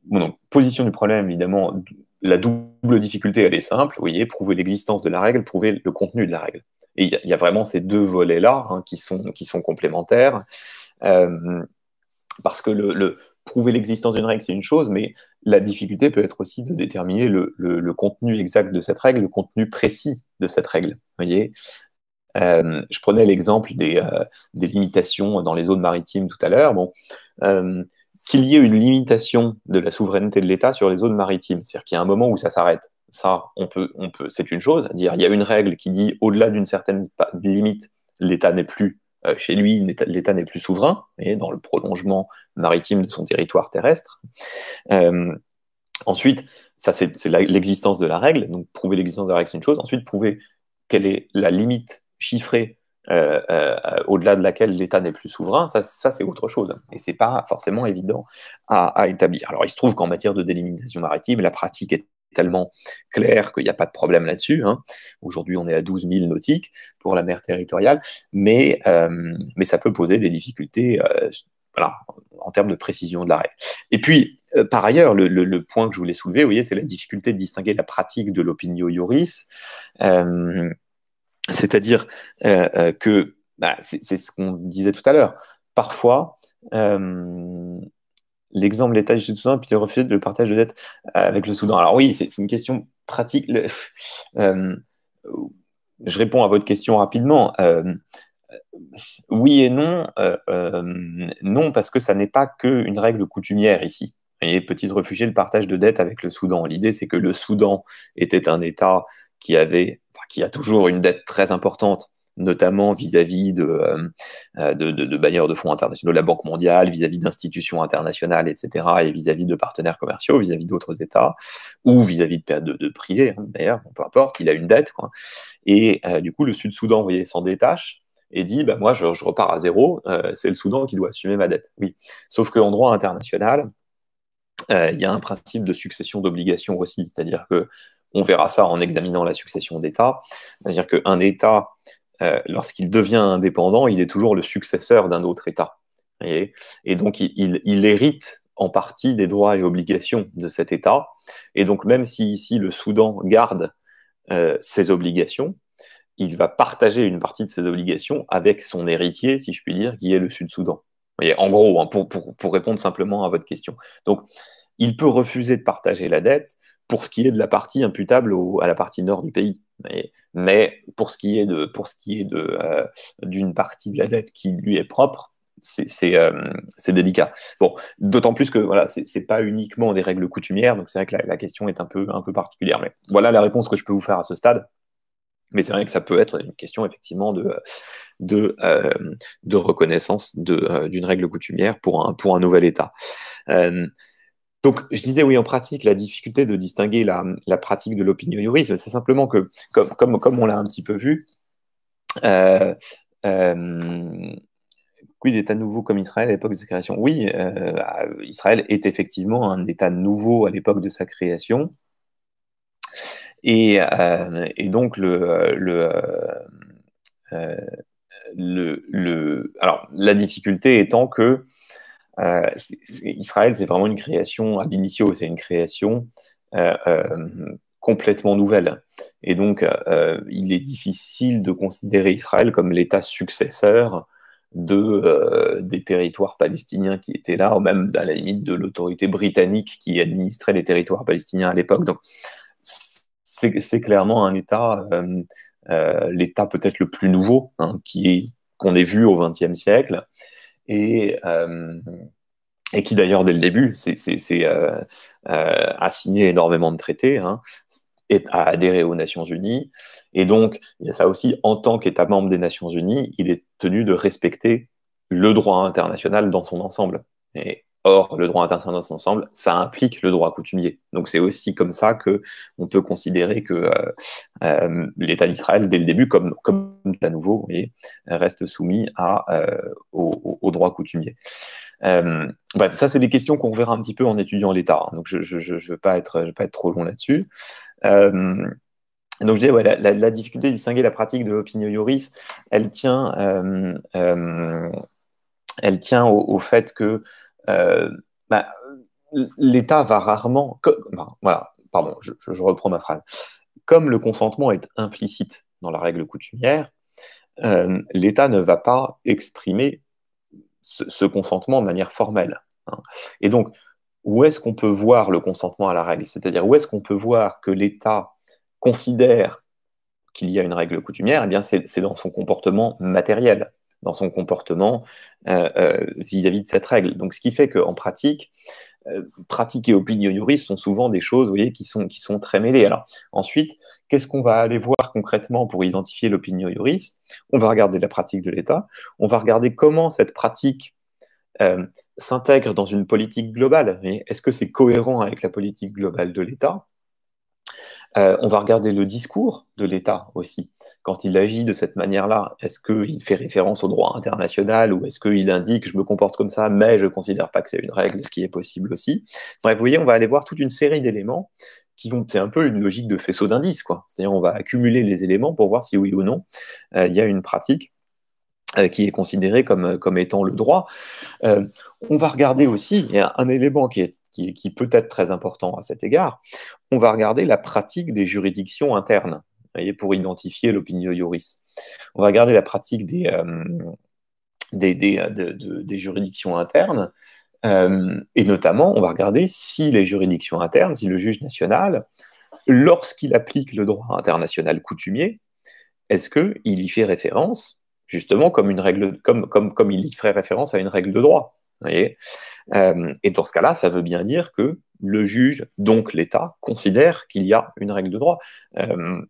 Speaker 1: donc, Position du problème, évidemment, la double difficulté, elle est simple, vous voyez, prouver l'existence de la règle, prouver le contenu de la règle. Et il y, a vraiment ces deux volets-là hein, qui, sont, complémentaires. Euh, parce que le, prouver l'existence d'une règle, c'est une chose, mais la difficulté peut être aussi de déterminer le, contenu exact de cette règle, le contenu précis de cette règle. Voyez euh, je prenais l'exemple euh, des, limitations dans les zones maritimes tout à l'heure. Bon, qu'il y ait une limitation de la souveraineté de l'État sur les zones maritimes, c'est-à-dire qu'il y a un moment où ça s'arrête ça, on peut, on peut, c'est une chose dire. Il y a une règle qui dit au-delà d'une certaine limite, l'État n'est plus euh, chez lui, l'État n'est plus souverain, et dans le prolongement maritime de son territoire terrestre. Euh, ensuite, ça c'est l'existence de la règle. Donc prouver l'existence de la règle, c'est une chose. Ensuite, prouver quelle est la limite chiffrée euh, au-delà de laquelle l'État n'est plus souverain, ça, c'est autre chose. Et c'est pas forcément évident à, à, établir. Alors il se trouve qu'en matière de délimitation maritime, la pratique est tellement clair qu'il n'y a pas de problème là-dessus. Hein. Aujourd'hui, on est à 12 000 nautiques pour la mer territoriale, mais, euh, mais ça peut poser des difficultés euh, en termes de précision de l'arrêt. Et puis, euh, par ailleurs, le, point que je voulais soulever, vous c'est la difficulté de distinguer la pratique de l'opinio iuris, c'est-à-dire que, bah, c'est ce qu'on disait tout à l'heure, parfois, l'exemple des du Soudan, puis de de le partage de dette avec le Soudan. Alors oui, c'est une question pratique. Euh, je réponds à votre question rapidement. Euh, oui et non. Euh, non, parce que ça n'est pas qu'une règle coutumière ici. Et petits réfugiés, le partage de dette avec le Soudan. L'idée, c'est que le Soudan était un État qui avait, qui a toujours une dette très importante notamment vis-à-vis de, euh, euh, de, de, de, bailleurs de fonds internationaux, de la Banque mondiale, vis-à-vis d'institutions internationales, etc., et vis-à-vis de partenaires commerciaux, vis-à-vis d'autres États, ou vis-à-vis de, de, privés, hein, d'ailleurs, peu importe, il a une dette. Et euh, du coup, le Sud-Soudan, voyez, s'en détache et dit, bah, moi, je, repars à zéro, c'est le Soudan qui doit assumer ma dette. Oui, sauf qu'en droit international, il y a un principe de succession d'obligations aussi, c'est-à-dire que on verra ça en examinant la succession d'États, c'est-à-dire qu'un État euh, lorsqu'il devient indépendant, il est toujours le successeur d'un autre État. Et, donc, il, hérite en partie des droits et obligations de cet État. Et donc, même si ici le Soudan garde euh, ses obligations, il va partager une partie de ses obligations avec son héritier, si je puis dire, qui est le Sud-Soudan. En gros, hein, pour, répondre simplement à votre question. Donc, il peut refuser de partager la dette pour ce qui est de la partie imputable à la partie nord du pays. Mais, pour ce qui est de pour ce qui est de euh, d'une partie de la dette qui lui est propre, c'est euh, délicat. Bon, d'autant plus que voilà, c'est pas uniquement des règles coutumières, donc c'est vrai que la, question est un peu un peu particulière. Mais voilà la réponse que je peux vous faire à ce stade. Mais c'est vrai que ça peut être une question effectivement de de, euh, de reconnaissance d'une règle coutumière pour un pour un nouvel État. Donc, je disais, oui, en pratique, la difficulté de distinguer la, pratique de juriste, c'est simplement que, comme, comme, on l'a un petit peu vu, euh, euh, nouveau comme Israël à l'époque de sa création Oui, euh, Israël est effectivement un État nouveau à l'époque de sa création. Et, euh, donc, euh, le, le, alors, la difficulté étant que euh, Israël, c'est vraiment une création à initio, c'est une création euh, euh, complètement nouvelle. Et donc, il est difficile de considérer Israël comme l'État successeur de, des territoires palestiniens qui étaient là, ou même à la limite de l'autorité britannique qui administrait les territoires palestiniens à l'époque. Donc, c'est clairement un État, l'État peut-être le plus nouveau hein, qu'on ait vu au XXe siècle et, euh, et qui d'ailleurs dès le début c'est euh, euh, a signé énormément de traités, hein, et a adhéré aux Nations Unies. Et donc, il y a ça aussi, en tant qu'État membre des Nations Unies, il est tenu de respecter le droit international dans son ensemble. Et Or, le droit international dans son ensemble, ça implique le droit coutumier. Donc, c'est aussi comme ça que on peut considérer que euh, euh, l'État d'Israël, dès le début, comme, comme à nouveau, vous voyez, reste soumis à, euh, au, droit coutumier. bref, ça, c'est des questions qu'on verra un petit peu en étudiant l'État. donc, je ne veux, veux, pas être trop long là-dessus. donc, je dis, la, difficulté de distinguer la pratique de l'opinion juris, elle tient, elle tient au, au fait que euh, bah, l'État va rarement. voilà, pardon, je, reprends ma phrase. Comme le consentement est implicite dans la règle coutumière, euh, l'État ne va pas exprimer ce, consentement de manière formelle. Hein. Et donc, où est-ce qu'on peut voir le consentement à la règle C'est-à-dire où est-ce qu'on peut voir que l'État considère qu'il y a une règle coutumière Eh bien, c'est dans son comportement matériel dans son comportement euh, euh, vis-à-vis de cette règle. Donc, ce qui fait qu'en pratique, euh, pratique et opinion juriste sont souvent des choses voyez, qui, sont, qui sont très mêlées. Alors, ensuite, qu'est-ce qu'on va aller voir concrètement pour identifier l'opinion juriste On va regarder la pratique de l'État, on va regarder comment cette pratique s'intègre dans une politique globale. Est-ce que c'est cohérent avec la politique globale de l'État euh, on va regarder le discours de l'État aussi. Quand il agit de cette manière-là, est-ce qu'il fait référence au droit international ou est-ce qu'il indique je me comporte comme ça, mais je considère pas que c'est une règle, ce qui est possible aussi Bref, vous voyez, on va aller voir toute une série d'éléments qui vont. C'est un peu une logique de faisceau d'indices, quoi. C'est-à-dire, on va accumuler les éléments pour voir si oui ou non euh, il y a une pratique euh, qui est considérée comme, comme étant le droit. on va regarder aussi, il y a un élément qui est qui, peut être très important à cet égard, on va regarder la pratique des juridictions internes voyez, pour identifier l'opinion iuris. On va regarder la pratique des, euh, euh, des, juridictions internes, euh, et notamment, on va regarder si les juridictions internes, si le juge national, lorsqu'il applique le droit international coutumier, est-ce qu'il y fait référence, justement, comme, une règle, comme, comme, comme il y ferait référence à une règle de droit voyez euh, et dans ce cas-là, ça veut bien dire que le juge, donc l'État, considère qu'il y a une règle de droit. Euh,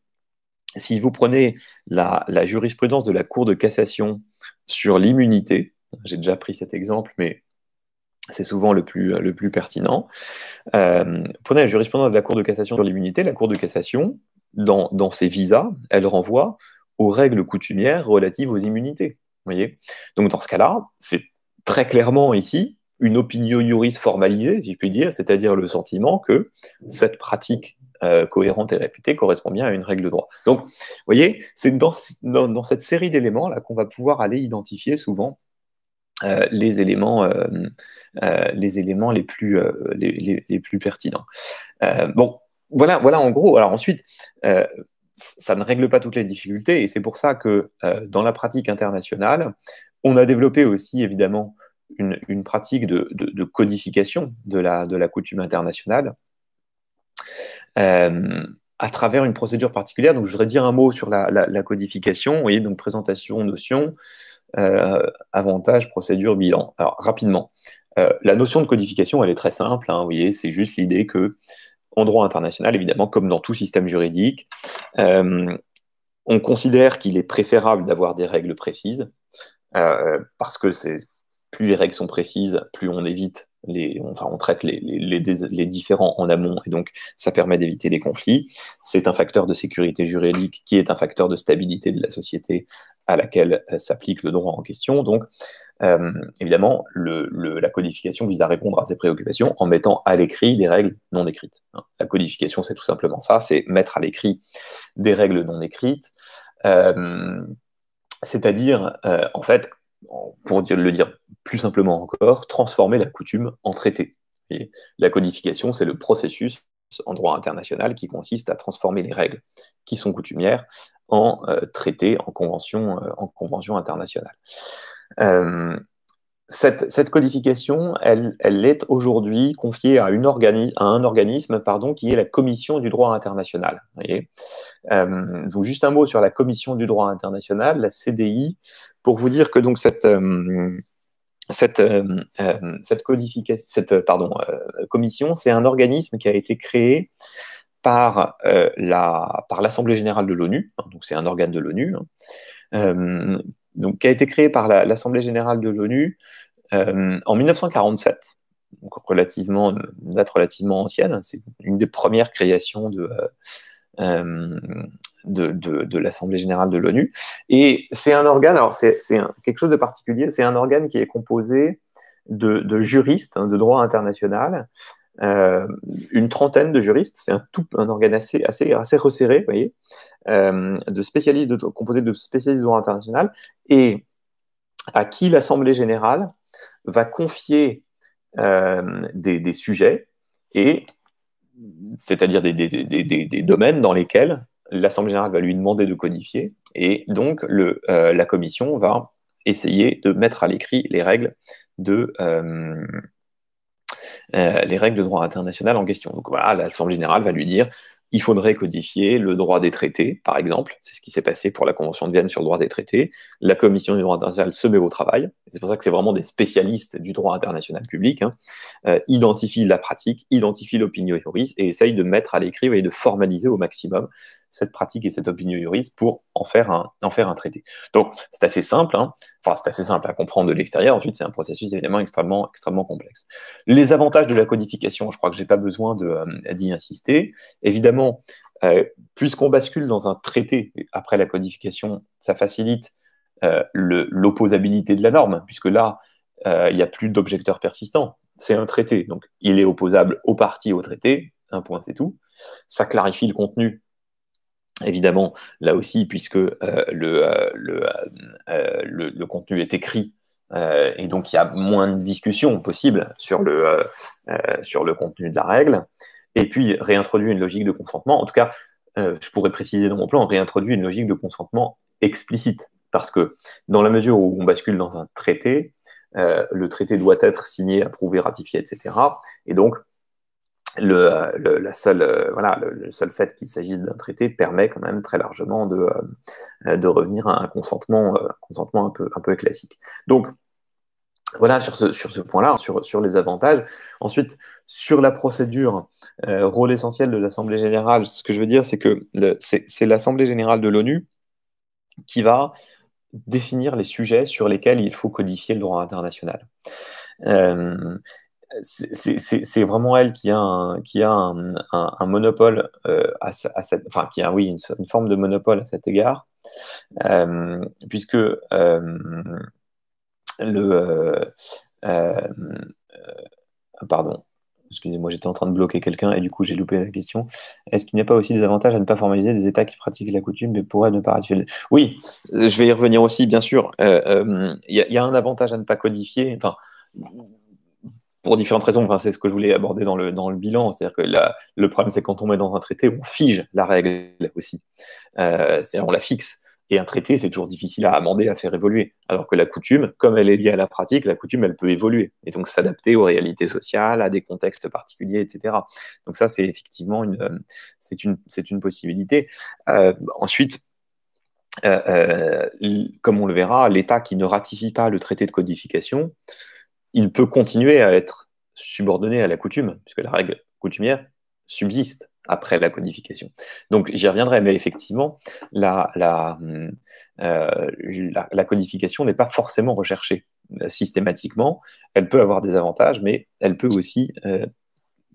Speaker 1: si vous prenez la, jurisprudence de la Cour de cassation sur l'immunité, j'ai déjà pris cet exemple, mais c'est souvent le plus, le plus pertinent. Euh, prenez la jurisprudence de la Cour de cassation sur l'immunité. La Cour de cassation, dans, dans, ses visas, elle renvoie aux règles coutumières relatives aux immunités. Voyez Donc dans ce cas-là, c'est très clairement ici une opinion juriste formalisée, si je puis dire, c'est-à-dire le sentiment que cette pratique euh, cohérente et réputée correspond bien à une règle de droit. Donc, vous voyez, c'est dans, cette série d'éléments là qu'on va pouvoir aller identifier souvent euh, les éléments, euh, les éléments les plus, plus pertinents. bon, voilà, voilà en gros. Alors ensuite. ça ne règle pas toutes les difficultés et c'est pour ça que dans la pratique internationale, on a développé aussi évidemment une, pratique de, codification de la, de la coutume internationale euh, à travers une procédure particulière. Donc, je voudrais dire un mot sur la, codification. Vous voyez, donc présentation, notion, euh, avantage, procédure, bilan. Alors, rapidement, euh, la notion de codification, elle est très simple. Hein, vous voyez, c'est juste l'idée que, en droit international, évidemment, comme dans tout système juridique, on considère qu'il est préférable d'avoir des règles précises. parce que c'est plus les règles sont précises, plus on évite les, enfin, on traite les, différents en amont et donc ça permet d'éviter les conflits. C'est un facteur de sécurité juridique qui est un facteur de stabilité de la société à laquelle euh, s'applique le droit en question. Donc, euh, évidemment, la codification vise à répondre à ces préoccupations en mettant à l'écrit des règles non écrites. Hein. La codification, c'est tout simplement ça, c'est mettre à l'écrit des règles non écrites. Euh, c'est-à-dire, en fait, pour le dire plus simplement encore, transformer la coutume en traité. la codification, c'est le processus en droit international qui consiste à transformer les règles qui sont coutumières en euh, traité, euh, en convention internationale. Euh, cette, cette, codification, elle, elle est aujourd'hui confiée à, à un organisme pardon, qui est la Commission du droit international. Voyez euh, donc juste un mot sur la Commission du droit international, la CDI, pour vous dire que donc cette, euh, cette, euh, euh cette, euh, pardon, euh, commission, c'est un organisme qui a été créé par l'Assemblée la, par générale de l'ONU, hein, donc c'est un organe de l'ONU, hein donc, qui a été créé par l'Assemblée générale de l'ONU euh, en 1947, donc relativement, une date relativement ancienne. Hein, c'est une des premières créations euh, euh, de, de, l'Assemblée générale de l'ONU. Et c'est un organe, alors c'est quelque chose de particulier, c'est un organe qui est composé de, juristes hein, de droit international euh, une trentaine de juristes, c'est un tout un organe assez, assez, resserré, vous voyez, euh, de spécialistes composé de spécialistes de droit international, et à qui l'Assemblée générale va confier euh, des, sujets, et c'est-à-dire des, des, domaines dans lesquels l'Assemblée générale va lui demander de codifier, et donc le, la commission va essayer de mettre à l'écrit les règles de euh, les règles de droit international en question. Donc voilà, l'Assemblée générale va lui dire il faudrait codifier le droit des traités, par exemple. C'est ce qui s'est passé pour la Convention de Vienne sur le droit des traités. La Commission du droit international se met au travail. C'est pour ça que c'est vraiment des spécialistes du droit international public. Hein. Euh, identifie la pratique, identifie l'opinion juriste et essaye de mettre à l'écrit et de formaliser au maximum cette pratique et cette opinion juriste pour en faire un, en faire un traité. Donc, c'est assez simple, hein. enfin, c'est assez simple à comprendre de l'extérieur. Ensuite, c'est un processus évidemment extrêmement, extrêmement complexe. Les avantages de la codification, je crois que je n'ai pas besoin euh, d'y insister. Évidemment, euh, puisqu'on bascule dans un traité après la codification, ça facilite euh, l'opposabilité de la norme, puisque là, il n'y a plus d'objecteurs persistants. C'est un traité, donc il est opposable aux parties au traité, un point c'est tout. Ça clarifie le contenu Évidemment, là aussi, puisque euh, euh, euh, le, le, contenu est écrit, et donc, il y a moins de discussions possibles sur le, sur le contenu de la règle. Et puis, réintroduit une logique de consentement. En tout cas, je pourrais préciser dans mon plan, réintroduit une logique de consentement explicite. Parce que dans la mesure où on bascule dans un traité, le traité doit être signé, approuvé, ratifié, etc. Et donc, le, la seule, euh, voilà, le, seul fait qu'il s'agisse d'un traité permet quand même très largement de, euh, euh, de revenir à un consentement, consentement un, peu, un peu classique. Donc, voilà sur ce, sur ce point-là, sur, sur, les avantages. Ensuite, sur la procédure, rôle essentiel de l'Assemblée générale, ce que je veux dire, c'est que c'est l'Assemblée générale de l'ONU qui va définir les sujets sur lesquels il faut codifier le droit international c'est vraiment elle qui a un, monopole euh, à, cette, enfin qui a oui une, forme de monopole à cet égard, euh, puisque euh, le pardon. Excusez-moi, j'étais en train de bloquer quelqu'un et du coup j'ai loupé la question. Est-ce qu'il n'y a pas aussi des avantages à ne pas formaliser des États qui pratiquent la coutume mais pourraient ne pas ratifier Oui, je vais y revenir aussi, bien sûr. Il y, y, a un avantage à ne pas codifier. Enfin, pour différentes raisons. Enfin, c'est ce que je voulais aborder dans le, dans le bilan. C'est-à-dire que le problème, c'est quand on met dans un traité, on fige la règle aussi. Euh, c'est-à-dire on la fixe. Et un traité, c'est toujours difficile à amender, à faire évoluer. Alors que la coutume, comme elle est liée à la pratique, la coutume, elle peut évoluer et donc s'adapter aux réalités sociales, à des contextes particuliers, etc. Donc ça, c'est effectivement une, euh, c'est une, une possibilité. Euh, ensuite, comme on le verra, l'État qui ne ratifie pas le traité de codification, il peut continuer à être subordonné à la coutume, puisque la règle coutumière subsiste après la codification. Donc j'y reviendrai, mais effectivement, la, la, euh, codification n'est pas forcément recherchée euh, systématiquement. Elle peut avoir des avantages, mais elle peut aussi euh,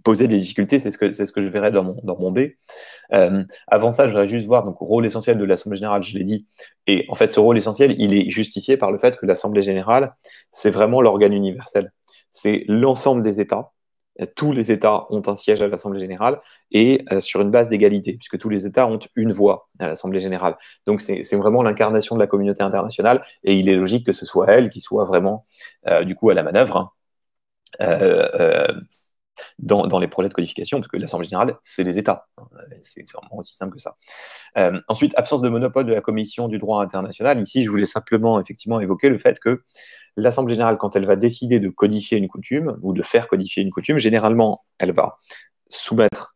Speaker 1: poser des difficultés, c'est ce que c'est ce que je verrai dans mon dans B. Euh, avant ça, je voudrais juste voir donc rôle essentiel de l'assemblée générale, je l'ai dit. Et en fait, ce rôle essentiel, il est justifié par le fait que l'assemblée générale, c'est vraiment l'organe universel. C'est l'ensemble des États. Tous les États ont un siège à l'Assemblée générale et euh, sur une base d'égalité, puisque tous les États ont une voix à l'Assemblée générale. Donc c'est vraiment l'incarnation de la communauté internationale et il est logique que ce soit elle qui soit vraiment, euh, du coup, à la manœuvre. Hein dans, les projets de codification, parce que l'Assemblée générale, c'est les États. C'est vraiment aussi simple que ça. Euh, ensuite, absence de monopole de la Commission du droit international. Ici, je voulais simplement effectivement évoquer le fait que l'Assemblée générale, quand elle va décider de codifier une coutume ou de faire codifier une coutume, généralement, elle va soumettre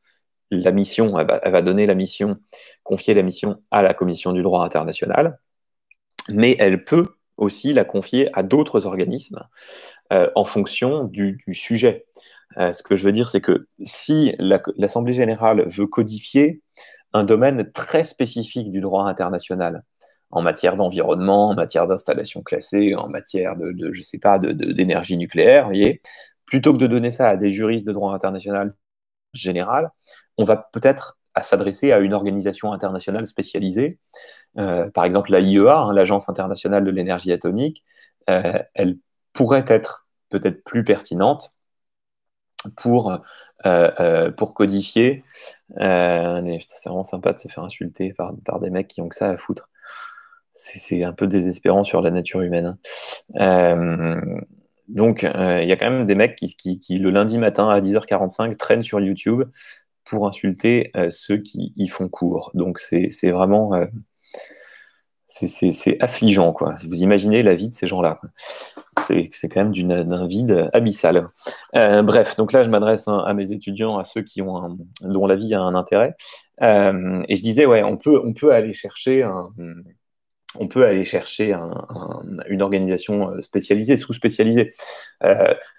Speaker 1: la mission, elle va, donner la mission, confier la mission à la Commission du droit international, mais elle peut aussi la confier à d'autres organismes euh, en fonction du, du sujet. Euh, ce que je veux dire, c'est que si l'Assemblée générale veut codifier un domaine très spécifique du droit international, en matière d'environnement, en matière d'installation classée, en matière de, je sais pas, d'énergie nucléaire, plutôt que de donner ça à des juristes de droit international général, on va peut-être s'adresser à une organisation internationale spécialisée, euh, par exemple la e hein, l'Agence internationale de l'énergie atomique, euh, elle pourrait être peut-être plus pertinente pour, euh, euh, pour codifier. Euh, c'est vraiment sympa de se faire insulter par, par, des mecs qui ont que ça à foutre. C'est un peu désespérant sur la nature humaine. Hein. donc, il y a quand même des mecs qui, qui, le lundi matin à 10h45, traînent sur YouTube pour insulter ceux qui y font cours. Donc, c'est vraiment c'est affligeant, quoi. Vous imaginez la vie de ces gens-là c'est quand même d'un vide abyssal. Euh, bref, donc là, je m'adresse hein, à, mes étudiants, à ceux qui ont dont la vie a un intérêt. Euh, et je disais, ouais, on peut, on peut aller chercher on peut aller chercher une organisation euh, spécialisée, sous-spécialisée.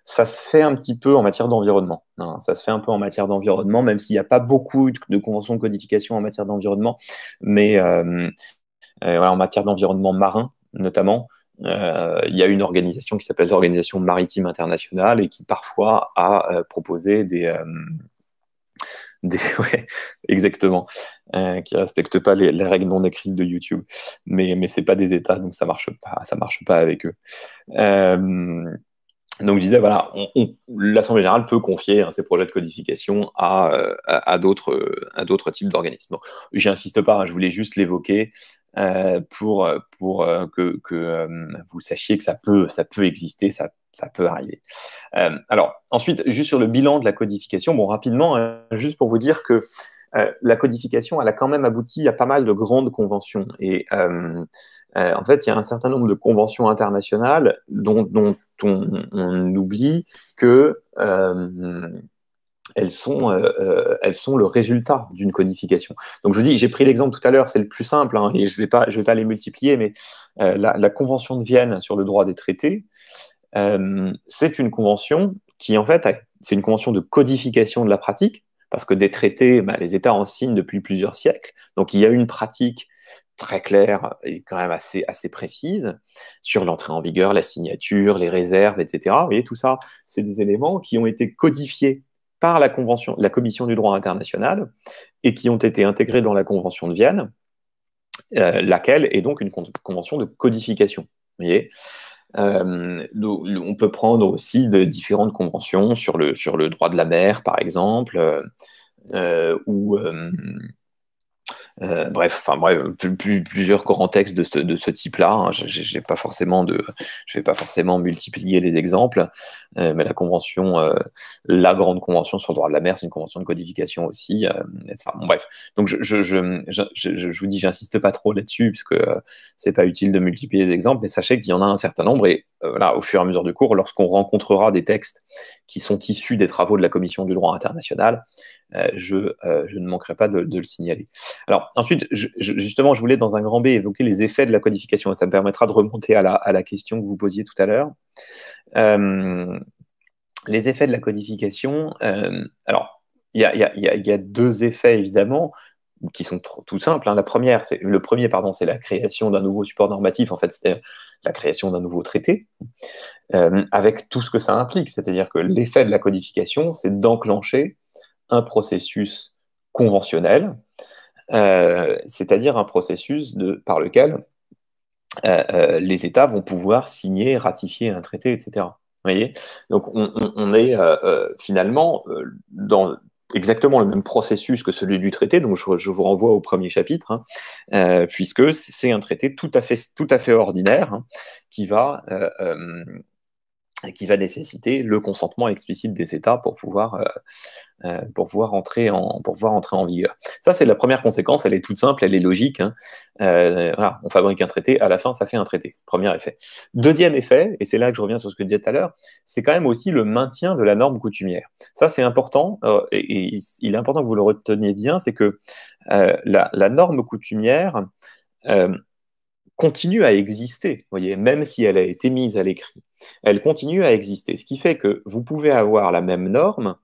Speaker 1: ça se fait un petit peu en matière d'environnement. Hein. ça se fait un peu en matière d'environnement, même s'il n'y a pas beaucoup de conventions de codification en matière d'environnement, mais en matière d'environnement marin notamment, euh, il y a une organisation qui s'appelle l'Organisation Maritime Internationale et qui parfois a euh, proposé des, euh, exactement, qui qui respectent pas les, règles non écrites de YouTube, mais mais c'est pas des États, donc ça marche pas, ça marche pas avec eux. donc je disais voilà, l'Assemblée générale peut confier hein, ses ces projets de codification à, à, à d'autres types d'organismes. J'insiste pas, hein, je voulais juste l'évoquer euh, pour, euh, pour euh, que, que vous sachiez que ça peut, ça peut exister, ça, ça peut arriver. alors, ensuite, juste sur le bilan de la codification, bon, rapidement, hein, juste pour vous dire que la codification, elle a quand même abouti à pas mal de grandes conventions. Et en fait, il y a un certain nombre de conventions internationales dont, dont on, on, oublie que elles sont, euh, euh, elles sont le résultat d'une codification. Donc je vous dis, j'ai pris l'exemple tout à l'heure, c'est le plus simple, hein, et je ne vais, pas, je vais pas les multiplier, mais euh, la, Convention de Vienne sur le droit des traités, c'est une convention qui, en fait, c'est une convention de codification de la pratique, parce que des traités, bah, les États en signent depuis plusieurs siècles, donc il y a une pratique très claire et quand même assez, assez précise sur l'entrée en vigueur, la signature, les réserves, etc. Vous voyez, tout ça, c'est des éléments qui ont été codifiés par la, convention, la Commission du droit international et qui ont été intégrées dans la Convention de Vienne, euh, laquelle est donc une convention de codification. Vous voyez euh, on peut prendre aussi de différentes conventions sur le, sur le droit de la mer, par exemple, euh, ou euh, bref, enfin bref, plusieurs grands textes de ce, de ce type-là. Hein. Je pas forcément de, je vais pas forcément multiplier les exemples, euh, mais la convention, euh, la grande convention sur le droit de la mer, c'est une convention de codification aussi, bref, donc je, je, je, je vous dis, j'insiste pas trop là-dessus parce que c'est pas utile de multiplier les exemples, mais sachez qu'il y en a un certain nombre et voilà, au fur et à mesure du cours, lorsqu'on rencontrera des textes qui sont issus des travaux de la commission du droit international, je, ne manquerai pas de, de le signaler. Alors ensuite, justement, je voulais dans un grand B évoquer les effets de la codification et ça me permettra de remonter à la, question que vous posiez tout à l'heure. Euh, les effets de la codification, alors, il y, a, deux effets évidemment qui sont tout simples. Hein. La première, le premier, pardon, c'est la création d'un nouveau support normatif. En fait, c'est la création d'un nouveau traité, euh, avec tout ce que ça implique. C'est-à-dire que l'effet de la codification, c'est d'enclencher un processus conventionnel euh, c'est-à-dire un processus par lequel euh, euh, les États vont pouvoir signer, ratifier un traité, etc. voyez Donc on, est finalement dans exactement le même processus que celui du traité, donc je, vous renvoie au premier chapitre, hein, puisque c'est un traité tout à fait, ordinaire hein, qui va qui va nécessiter le consentement explicite des États pour pouvoir, euh, euh, pour pouvoir, entrer, en, pour pouvoir entrer en vigueur. Ça, c'est la première conséquence, elle est toute simple, elle est logique. Hein. Euh, voilà, on fabrique un traité, à la fin, ça fait un traité. Premier effet. Deuxième effet, et c'est là que je reviens sur ce que je disais tout à l'heure, c'est quand même aussi le maintien de la norme coutumière. Ça, c'est important, euh, et, il est important que vous le reteniez bien, c'est que euh, la, la, norme coutumière, continue à exister, voyez, même si elle a été mise à l'écrit. Elle continue à exister, ce qui fait que vous pouvez avoir la même norme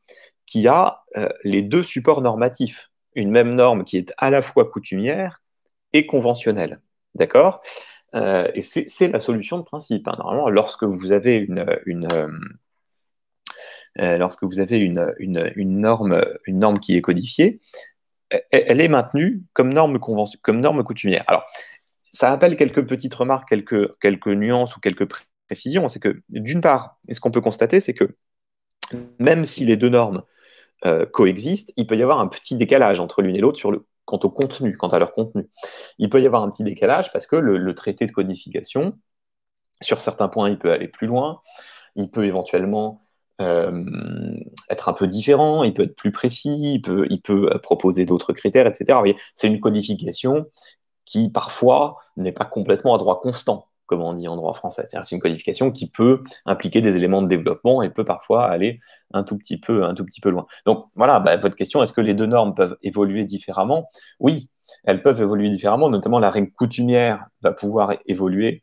Speaker 1: qui a euh, les deux supports normatifs, une même norme qui est à la fois coutumière et conventionnelle, d'accord euh, Et c'est la solution de principe. Hein. Normalement, lorsque vous avez une, euh, lorsque vous avez norme, une norme qui est codifiée, elle est maintenue comme norme, comme norme coutumière. Alors, ça appelle quelques petites remarques, quelques, quelques nuances ou quelques précisions. C'est que, d'une part, ce qu'on peut constater, c'est que même si les deux normes euh, coexistent, il peut y avoir un petit décalage entre l'une et l'autre sur le quant au contenu, quant à leur contenu. Il peut y avoir un petit décalage parce que le, traité de codification, sur certains points, il peut aller plus loin, il peut éventuellement euh, être un peu différent, il peut être plus précis, il peut, il peut euh, proposer d'autres critères, etc. C'est une codification qui parfois n'est pas complètement à droit constant, comme on dit en droit français. C'est-à-dire c'est une codification qui peut impliquer des éléments de développement et peut parfois aller un tout petit peu, un tout petit peu loin. Donc voilà, bah, votre question, est-ce que les deux normes peuvent évoluer différemment Oui, elles peuvent évoluer différemment, notamment la règle coutumière va pouvoir évoluer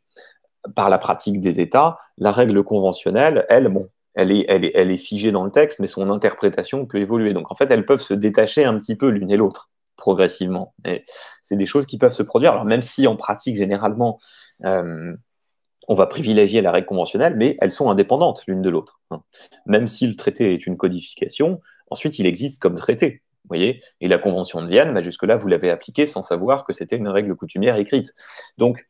Speaker 1: par la pratique des États. La règle conventionnelle, elle, bon, elle est, elle, est, elle est, figée dans le texte, mais son interprétation peut évoluer. Donc en fait, elles peuvent se détacher un petit peu l'une et l'autre progressivement. Et c'est des choses qui peuvent se produire. Alors, même si en pratique, généralement, euh, on va privilégier la règle conventionnelle, mais elles sont indépendantes l'une de l'autre. Hein. Même si le traité est une codification, ensuite, il existe comme traité. voyez Et la Convention de Vienne, bah, jusque-là, vous l'avez appliquée sans savoir que c'était une règle coutumière écrite. Donc,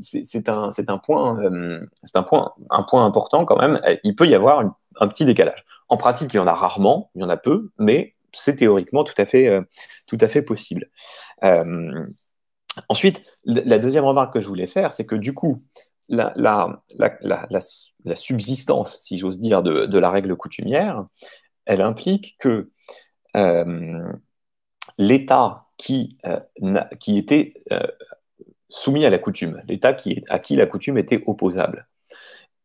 Speaker 1: c'est un, point, important quand même. Euh, il peut y avoir un petit décalage. En pratique, il y en a rarement, il y en a peu, mais c'est théoriquement tout à fait, euh, tout à fait possible. Euh, ensuite, la deuxième remarque que je voulais faire, c'est que du coup, la, subsistance, si j'ose dire, de, la règle coutumière, elle implique que euh, l'État qui, qui, était soumis à la coutume, l'État qui, à qui la coutume était opposable,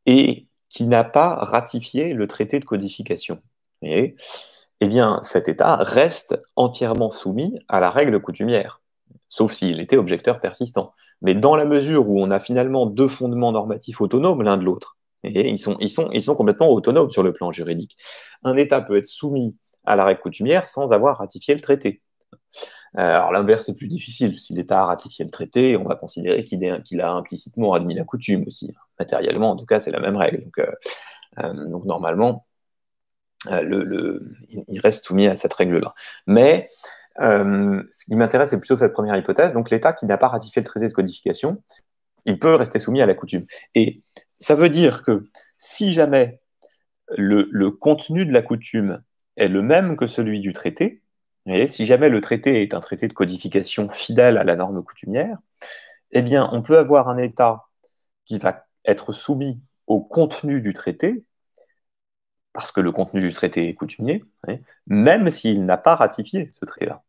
Speaker 1: et qui n'a pas ratifié le traité de codification. Vous voyez eh bien, cet État reste entièrement soumis à la règle coutumière, sauf s'il était objecteur persistant. Mais dans la mesure où on a finalement deux fondements normatifs autonomes l'un de l'autre, et eh, ils sont, ils, sont, complètement autonomes sur le plan juridique, un État peut être soumis à la règle coutumière sans avoir ratifié le traité. Euh, alors l'inverse est plus difficile. Si l'État a ratifié le traité, on va considérer qu'il a implicitement admis la coutume aussi. Hein. Matériellement, en tout cas, c'est la même règle. Donc, euh, euh, donc normalement, euh, il reste soumis à cette règle-là. Mais euh, ce qui m'intéresse, c'est plutôt cette première hypothèse. Donc, l'État qui n'a pas ratifié le traité de codification, il peut rester soumis à la coutume. Et ça veut dire que si jamais le, le contenu de la coutume est le même que celui du traité, et si jamais le traité est un traité de codification fidèle à la norme coutumière, eh bien, on peut avoir un État qui va être soumis au contenu du traité, parce que le contenu du traité est coutumier, hein, même s'il n'a pas ratifié ce traité-là.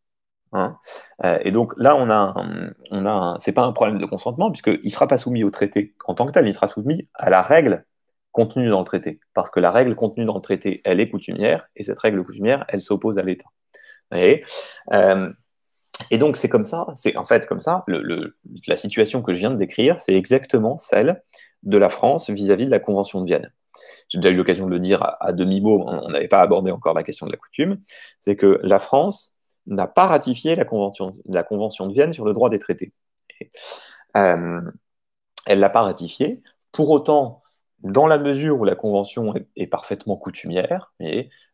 Speaker 1: Hein. Euh, et donc là, on a, c'est pas un problème de consentement, puisqu'il ne sera pas soumis au traité en tant que tel, il sera soumis à la règle contenue dans le traité, parce que la règle contenue dans le traité, elle est coutumière, et cette règle coutumière, elle s'oppose à l'État. Euh, et, donc c'est comme ça, c'est en fait comme ça, la situation que je viens de décrire, c'est exactement celle de la France vis à -vis de la Convention de Vienne j'ai déjà eu l'occasion de le dire à, demi-mot, on n'avait pas abordé encore la question de la coutume, c'est que la France n'a pas ratifié la convention, la convention de Vienne sur le droit des traités. Euh, elle ne l'a pas ratifiée. Pour autant, dans la mesure où la convention est, parfaitement coutumière,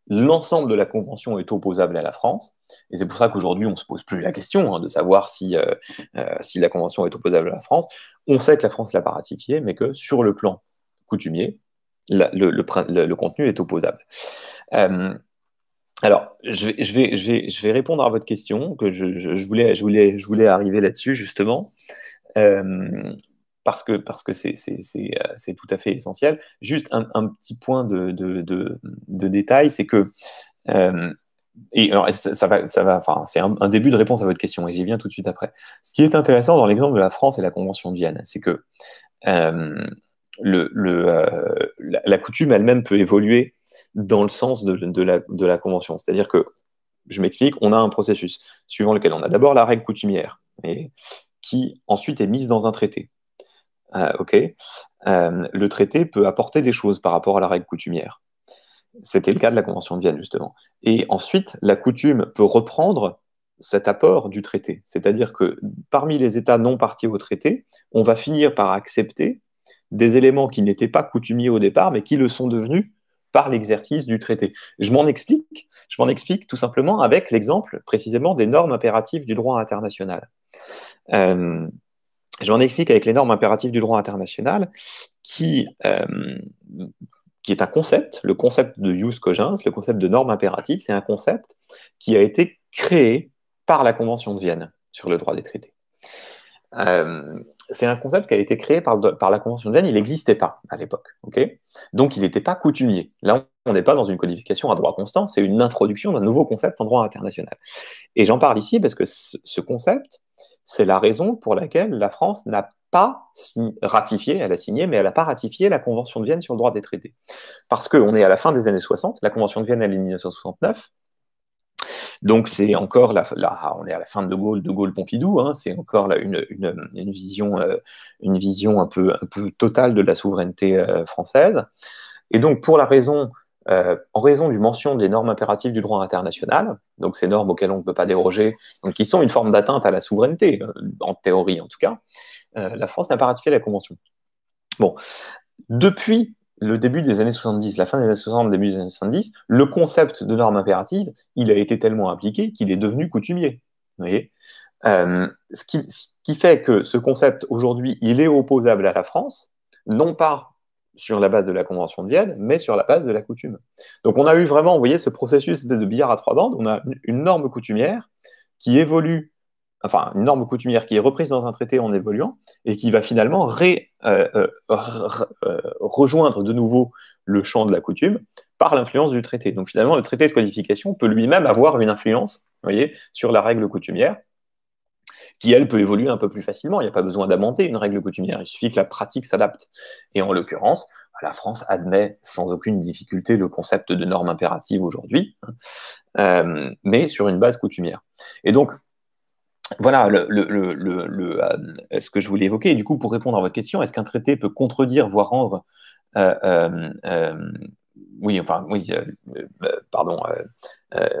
Speaker 1: l'ensemble de la convention est opposable à la France. Et c'est pour ça qu'aujourd'hui, on ne se pose plus la question hein, de savoir si, euh, euh, si la convention est opposable à la France. On sait que la France l'a pas ratifiée, mais que sur le plan coutumier, le, le, contenu est opposable. Euh, alors, je vais, je, vais, je, vais, répondre à votre question, que je, voulais, voulais, voulais, arriver là-dessus, justement, euh, parce que euh, c'est tout à fait essentiel. Juste un, petit point de, détail, c'est que et alors, ça va, ça va, enfin, c'est un, début de réponse à votre question, et j'y viens tout de suite après. Ce qui est intéressant dans l'exemple de la France et la Convention de Vienne, c'est que euh, la, coutume elle-même peut évoluer dans le sens de, la, convention. C'est-à-dire que, je m'explique, on a un processus suivant lequel on a d'abord la règle coutumière, et, qui ensuite est mise dans un traité. Euh, euh, le traité peut apporter des choses par rapport à la règle coutumière. C'était le cas de la Convention de Vienne, justement. Et ensuite, la coutume peut reprendre cet apport du traité. C'est-à-dire que parmi les États non partis au traité, on va finir par accepter des éléments qui n'étaient pas coutumiers au départ, mais qui le sont devenus par l'exercice du traité. Je m'en explique, je m'en explique tout simplement avec l'exemple précisément des normes impératives du droit international. Euh, je m'en explique avec les normes impératives du droit international qui, euh, qui est un concept, le concept de use cogens, le concept de normes impératives, c'est un concept qui a été créé par la Convention de Vienne sur le droit des traités. Euh, c'est un concept qui a été créé par, la Convention de Vienne. Il n'existait pas à l'époque. Donc, il n'était pas coutumier. Là, on n'est pas dans une codification à droit constant. C'est une introduction d'un nouveau concept en droit international. Et j'en parle ici parce que ce concept, c'est la raison pour laquelle la France n'a pas ratifié, elle a signé, mais elle n'a pas ratifié la Convention de Vienne sur le droit des traités. Parce qu'on est à la fin des années 60, la Convention de Vienne, elle est 1969, donc c'est encore la, on est à la fin de De Gaulle, De Gaulle Pompidou, hein, c'est encore là une, vision, euh, une vision un peu, un peu totale de la souveraineté euh, française. Et donc pour la raison, euh, en raison du mention des normes impératives du droit international, donc ces normes auxquelles on ne peut pas déroger, qui sont une forme d'atteinte à la souveraineté, en théorie en tout cas, la France n'a pas ratifié la Convention. Bon, depuis le début des années 70, la fin des années 60, début des années 70, le concept de norme impérative, il a été tellement appliqué qu'il est devenu coutumier. Vous voyez euh, ce, qui, ce, qui, fait que ce concept, aujourd'hui, il est opposable à la France, non pas sur la base de la Convention de Vienne, mais sur la base de la coutume. Donc on a eu vraiment, vous voyez, ce processus de billard à trois bandes, on a une norme coutumière qui évolue enfin une norme coutumière qui est reprise dans un traité en évoluant et qui va finalement euh, euh, euh, rejoindre de nouveau le champ de la coutume par l'influence du traité. Donc finalement, le traité de codification peut lui-même avoir une influence voyez, sur la règle coutumière qui, elle, peut évoluer un peu plus facilement. Il n'y a pas besoin d'amender une règle coutumière, il suffit que la pratique s'adapte. Et en l'occurrence, la France admet sans aucune difficulté le concept de norme impérative aujourd'hui, hein, mais sur une base coutumière. Et donc, voilà euh, ce que je voulais évoquer. Et du coup, pour répondre à votre question, est-ce qu'un traité peut contredire, voire rendre, euh, euh, oui, enfin, pardon,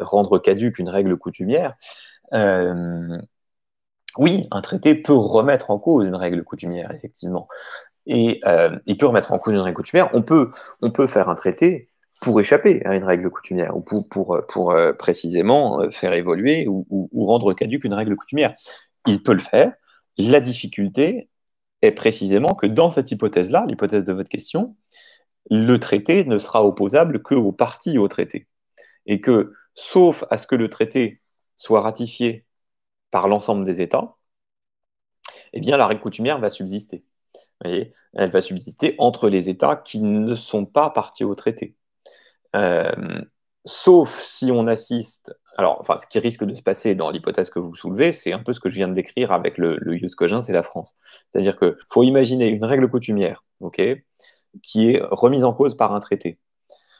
Speaker 1: rendre caduque une règle coutumière Oui, un traité peut remettre en cause une règle coutumière, effectivement. Et il peut remettre en cause une règle coutumière. On peut, on peut faire un traité pour échapper à une règle coutumière ou pour, euh, euh, précisément euh, faire évoluer ou, rendre caduque une règle coutumière. Il peut le faire. La difficulté est précisément que dans cette hypothèse-là, l'hypothèse de votre question, le traité ne sera opposable qu'aux parties au traité. Et que, sauf à ce que le traité soit ratifié par l'ensemble des États, eh bien, la règle coutumière va subsister. Elle va subsister entre les États qui ne sont pas partis au traité. Euh, sauf si on assiste alors, enfin, ce qui risque de se passer dans l'hypothèse que vous soulevez, c'est un peu ce que je viens de décrire avec le, le ius c'est la France. C'est-à-dire qu'il faut imaginer une règle coutumière, ok, qui est remise en cause par un traité.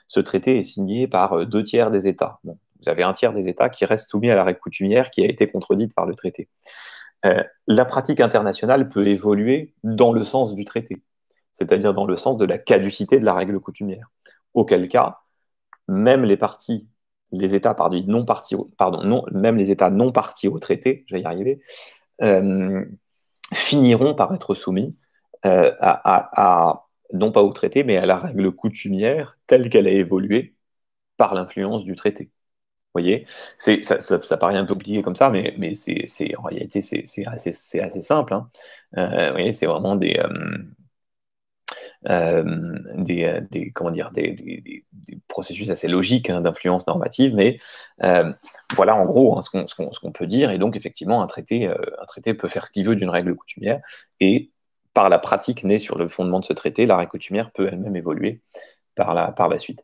Speaker 1: Ce traité est signé par euh, deux tiers des États. vous avez un tiers des États qui reste soumis à la règle coutumière qui a été contredite par le traité. Euh, la pratique internationale peut évoluer dans le sens du traité, c'est-à-dire dans le sens de la caducité de la règle coutumière. Auquel cas, même les parties, les États pardon, non partis, pardon, non, même les États non partis au traité, je vais y arriver, euh, finiront par être soumis euh, à, non pas au traité, mais à la règle coutumière telle qu'elle a évolué par l'influence du traité. Vous voyez ça, ça, paraît un peu compliqué comme ça, mais, c'est, en réalité, c'est, assez, simple. Hein. Euh, vous voyez, c'est vraiment des, euh, euh, des, comment dire, des, processus assez logiques hein, d'influence normative, mais euh, voilà en gros hein, ce qu'on peut dire. Et donc, effectivement, un traité, un traité peut faire ce qu'il veut d'une règle coutumière, et par la pratique née sur le fondement de ce traité, la règle coutumière peut elle-même évoluer par la, par la suite.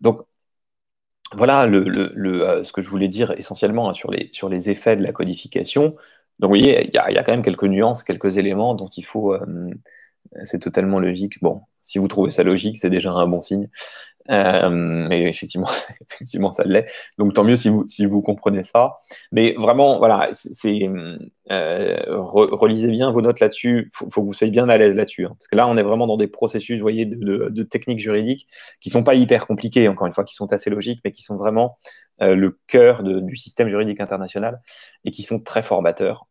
Speaker 1: donc, voilà le, le, ce que je voulais dire essentiellement hein, sur, les, sur les effets de la codification. Donc, vous voyez, il y, y, a quand même quelques nuances, quelques éléments dont il faut, c'est totalement logique. Bon, si vous trouvez ça logique, c'est déjà un bon signe. Euh, mais effectivement, effectivement, ça l'est. Donc tant mieux si vous, comprenez ça. Mais vraiment, voilà, c'est euh, relisez bien vos notes là-dessus. Il faut, que vous soyez bien à l'aise là-dessus. Hein. Parce que là, on est vraiment dans des processus, vous voyez, de, techniques juridiques qui sont pas hyper compliquées, encore une fois, qui sont assez logiques, mais qui sont vraiment euh, le cœur du système juridique international et qui sont très formateurs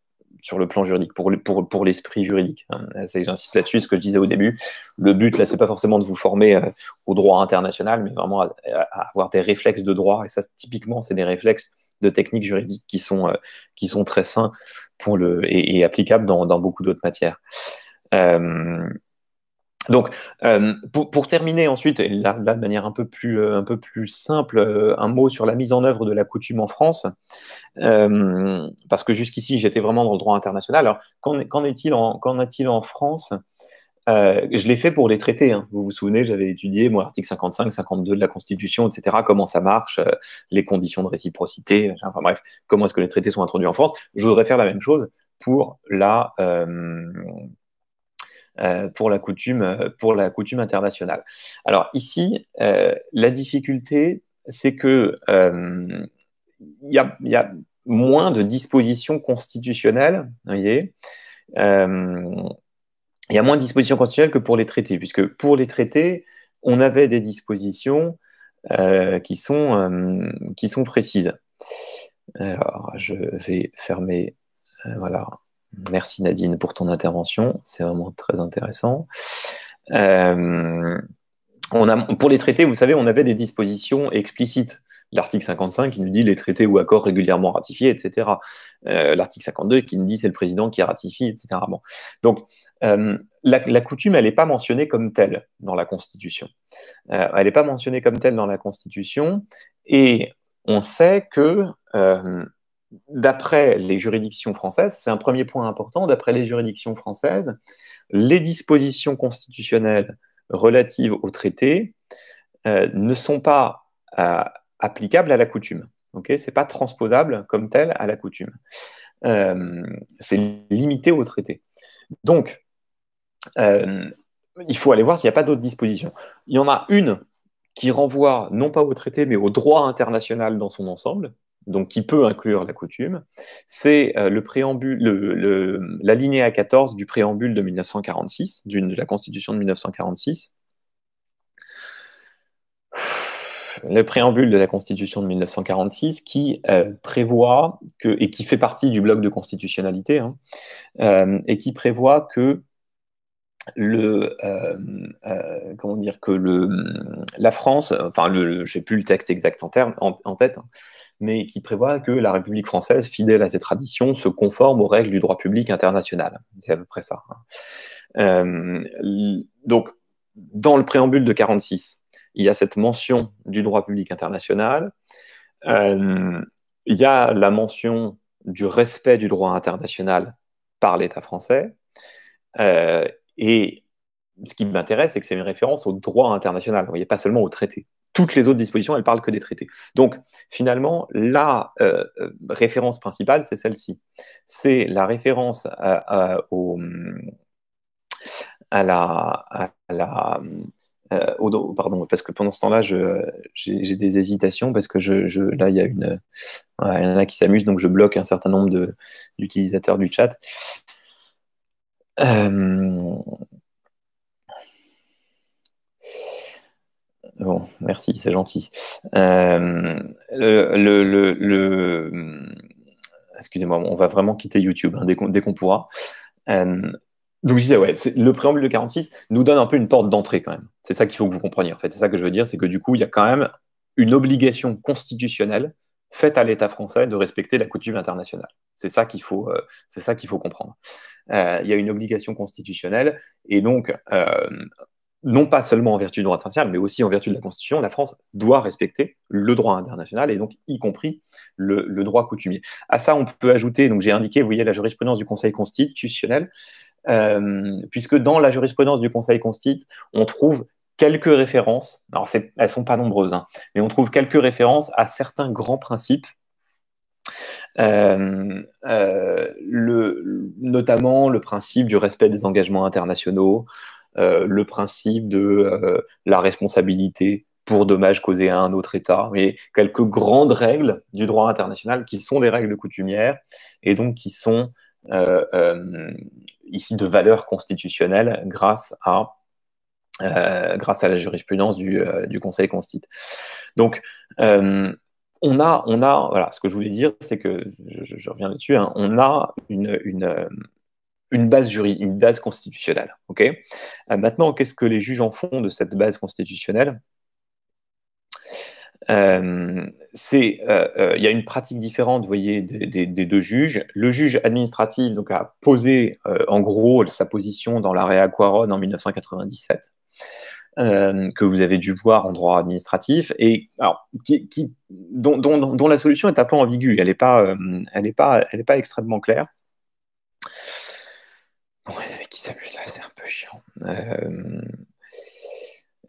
Speaker 1: sur le plan juridique, pour, pour, pour l'esprit juridique. Hein. J'insiste là-dessus, ce que je disais au début. Le but, là, c'est pas forcément de vous former euh, au droit international, mais vraiment à, avoir des réflexes de droit. Et ça, typiquement, c'est des réflexes de techniques juridiques qui sont, euh, qui sont très sains pour le, et, applicables dans, beaucoup d'autres matières. Euh, donc, euh, pour, terminer ensuite, et là, de manière un peu plus, euh, un peu plus simple, euh, un mot sur la mise en œuvre de la coutume en France, parce que jusqu'ici, j'étais vraiment dans le droit international. Alors, qu'en est-il en, en France Je l'ai fait pour les traités. Hein. Vous vous souvenez, j'avais étudié l'article 55, 52 de la Constitution, etc., comment ça marche, les conditions de réciprocité, enfin bref, comment est-ce que les traités sont introduits en France. Je voudrais faire la même chose pour la euh, pour, la coutume, euh, pour la coutume internationale. Alors ici, euh, la difficulté, c'est que il y a, moins de dispositions constitutionnelles, voyez. il y a moins de dispositions constitutionnelles que pour les traités, puisque pour les traités, on avait des dispositions qui, sont, qui sont précises. Alors, je vais fermer. Voilà, Merci Nadine pour ton intervention, c'est vraiment très intéressant. Euh, on a, pour les traités, vous savez, on avait des dispositions explicites. L'article 55 qui nous dit les traités ou accords régulièrement ratifiés, etc. Euh, l'article 52 qui nous dit c'est le président qui ratifie, etc. Donc, euh, la, la, coutume, elle n'est pas mentionnée comme telle dans la Constitution. elle n'est pas mentionnée comme telle dans la Constitution. Et on sait que d'après les juridictions françaises, c'est un premier point important, d'après les juridictions françaises, les dispositions constitutionnelles relatives au traité euh, ne sont pas euh, applicables à la coutume. Ce n'est pas transposable comme tel à la coutume. Euh, c'est limité au traité. Donc, il faut aller voir s'il n'y a pas d'autres dispositions. Il y en a une qui renvoie non pas au traité, mais au droit international dans son ensemble, donc qui peut inclure la coutume, c'est euh, le préambule, 14 du préambule de 1946, de la Constitution de 1946. Le préambule de la Constitution de 1946 qui euh, prévoit et qui fait partie du bloc de constitutionnalité, hein, euh, et qui prévoit que le comment dire que la France enfin le, je sais plus le texte exact en terme en, tête hein, mais qui prévoit que la République française, fidèle à ses traditions, se conforme aux règles du droit public international. C'est à peu près ça. Hein. Euh, donc, dans le préambule de 46, il y a cette mention du droit public international. Euh, il y a la mention du respect du droit international par l'État français. Euh, et ce qui m'intéresse, c'est que c'est une référence au droit international, pas seulement au traité toutes les autres dispositions, elles parlent que des traités. Donc, finalement, la euh, euh, référence principale, c'est celle-ci. C'est la référence au, la, euh, pardon, parce que pendant ce temps-là, j'ai des hésitations parce que je, là, il y a une, il y en a qui s'amusent, donc je bloque un certain nombre d'utilisateurs du chat. Euh, Bon, merci, c'est gentil. Euh, le, hmm, Excusez-moi, on va vraiment quitter YouTube hein, dès qu'on pourra. Euh, donc je disais, ouais, le préambule de 46 nous donne un peu une porte d'entrée quand même. C'est ça qu'il faut que vous compreniez. En fait, c'est ça que je veux dire, c'est que du coup, il y a quand même une obligation constitutionnelle faite à l'État français de respecter la coutume internationale. C'est ça qu'il faut, euh, c'est ça qu'il faut comprendre. Il y a une obligation constitutionnelle, et donc non pas seulement en vertu du droit international, mais aussi en vertu de la Constitution, la France doit respecter le droit international et donc y compris le, droit coutumier. À ça, on peut ajouter, donc j'ai indiqué, vous voyez, la jurisprudence du Conseil constitutionnel, euh, puisque dans la jurisprudence du Conseil constitutionnel, on trouve quelques références, alors elles ne sont pas nombreuses, hein, mais on trouve quelques références à certains grands principes euh, euh, notamment le principe du respect des engagements internationaux, euh, le principe de euh, la responsabilité pour dommages causés à un autre État, mais quelques grandes règles du droit international qui sont des règles coutumières et donc qui sont euh, ici de valeur constitutionnelle grâce à, grâce à la jurisprudence du, du Conseil constit. Donc, on a, on a, voilà, ce que je voulais dire, c'est que, je, reviens là-dessus, hein, on a une, une base juridique, une base constitutionnelle. Ok. Euh, maintenant, qu'est-ce que les juges en font de cette base constitutionnelle euh, c'est, euh, il y a une pratique différente, vous voyez, des, deux juges. Le juge administratif donc, a posé, en gros, sa position dans l'arrêt Aquaron en 1997, que vous avez dû voir en droit administratif, et alors, qui, dont, dont, dont, la solution est un peu ambiguë. Elle n'est pas, elle pas, elle n'est pas extrêmement claire. Ouais, qui s'amuse là, c'est un peu chiant. Euh,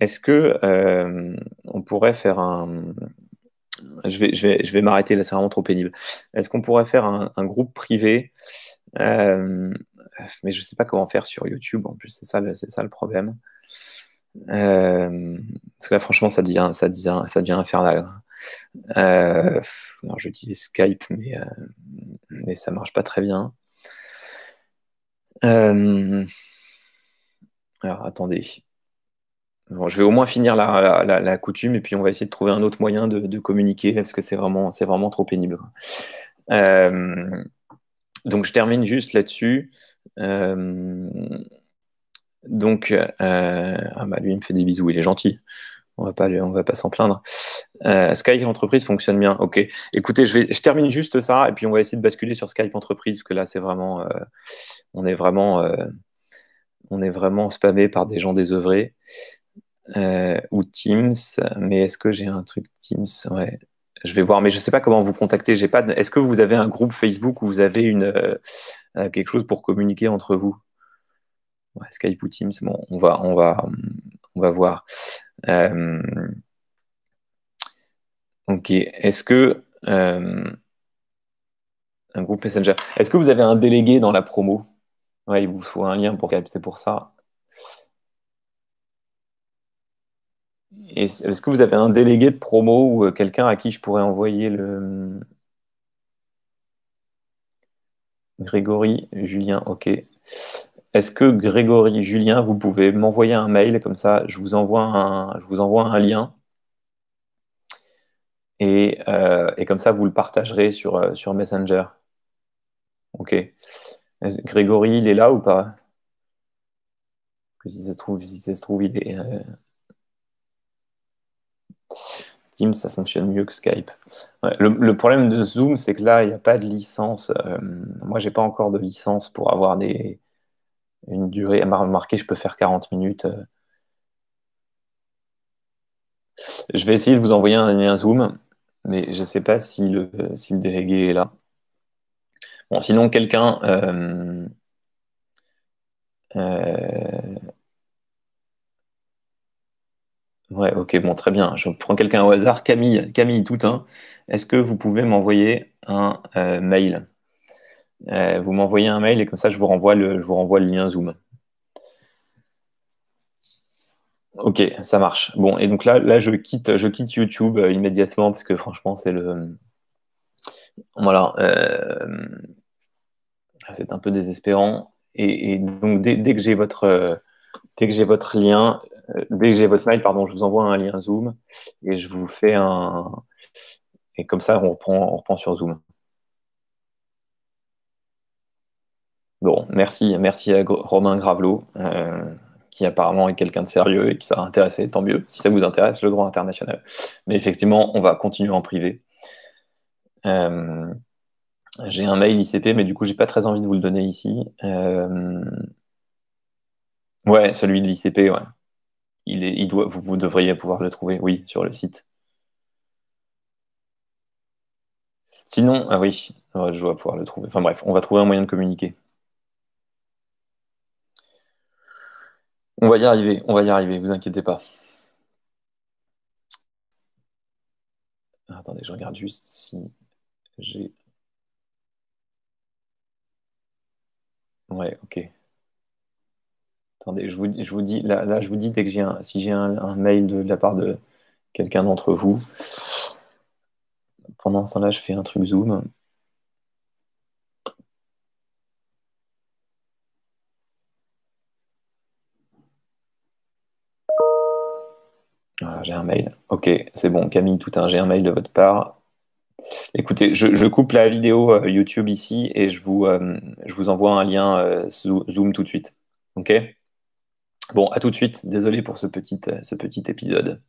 Speaker 1: est-ce que euh, on pourrait faire un. Je vais, je vais, m'arrêter là, c'est vraiment trop pénible. Est-ce qu'on pourrait faire un, groupe privé euh, Mais je ne sais pas comment faire sur YouTube en plus, c'est ça, le problème. parce que là, franchement, ça devient, ça devient, ça devient infernal. j'utilise Skype, mais, mais ça ne marche pas très bien. Euh, alors, attendez. je vais au moins finir la, coutume et puis on va essayer de trouver un autre moyen de, communiquer parce que c'est vraiment, trop pénible. Euh, donc, je termine juste là-dessus. Euh, donc, ah bah, lui, il me fait des bisous, il est gentil on va pas, on va pas s'en plaindre. Euh, Skype entreprise fonctionne bien. Ok. Écoutez, je, vais, je termine juste ça et puis on va essayer de basculer sur Skype entreprise parce que là, c'est vraiment, euh, on est vraiment, euh, on est vraiment spammé par des gens désœuvrés ou Teams. Mais est-ce que j'ai un truc Teams Je vais voir, mais je sais pas comment vous contacter. J'ai pas. Est-ce que vous avez un groupe Facebook ou vous avez une quelque chose pour communiquer entre vous Skype ou Teams Bon, on va, on va, on va voir. Euh, ok. Est-ce que euh, un groupe Messenger. Est-ce que vous avez un délégué dans la promo Ouais, il vous faut un lien pour capter pour ça. Est-ce que vous avez un délégué de promo ou euh, quelqu'un à qui je pourrais envoyer le Grégory, Julien, ok. Est-ce que Grégory, Julien, vous pouvez m'envoyer un mail comme ça Je vous envoie un, je vous envoie un lien. Et, euh, comme ça, vous le partagerez sur, euh, sur Messenger. Ok. Grégory, il est là ou pas si ça se trouve, si se trouve, il est. Euh, Teams, ça fonctionne mieux que Skype. le, problème de Zoom, c'est que là, il n'y a pas de licence. Moi, moi, n'ai pas encore de licence pour avoir des, une durée remarqué, je peux faire 40 minutes. Euh. Je vais essayer de vous envoyer un, Zoom, mais je ne sais pas si le, le délégué est là. Bon, sinon, quelqu'un. Euh, euh, ouais, ok, bon, très bien. Je prends quelqu'un au hasard. Camille, Camille Toutin, est-ce que vous pouvez m'envoyer un mail euh, vous m'envoyez un mail et comme ça, je vous renvoie le, je vous renvoie le lien Zoom. Ok, ça marche. Bon, et donc là, là je, quitte, je quitte YouTube euh, immédiatement parce que franchement, c'est le. Voilà. Euh, c'est un peu désespérant. Et, donc, dès, que j'ai votre, dès que j'ai votre lien, dès que j'ai votre mail, pardon, je vous envoie un lien Zoom et je vous fais un. Et comme ça, on on reprend sur Zoom. Bon, merci, merci à Romain Gravelot, euh, qui apparemment est quelqu'un de sérieux et qui s'est intéressé, tant mieux, si ça vous intéresse, le droit international. Mais effectivement, on va continuer en privé. Euh, j'ai un mail ICP, mais du coup, j'ai pas très envie de vous le donner ici. Euh, ouais, celui de l'ICP, ouais. Il est, il doit, vous, vous, devriez pouvoir le trouver, oui, sur le site. Sinon, ah oui, je dois pouvoir le trouver. Enfin bref, on va trouver un moyen de communiquer. On va y arriver, on va y arriver, vous inquiétez pas. Attendez, je regarde juste si j'ai. Ouais, ok. Attendez, je vous, je vous dis, là, je vous dis dès que j'ai un, si j'ai un, mail de, la part de quelqu'un d'entre vous. Pendant ce temps-là, je fais un truc Zoom. mail. Ok, c'est bon. Camille, tout un mail de votre part. Écoutez, je, coupe la vidéo euh, YouTube ici et je vous, euh, je vous envoie un lien euh, Zoom tout de suite. Ok Bon, à tout de suite. Désolé pour ce petit, ce petit épisode.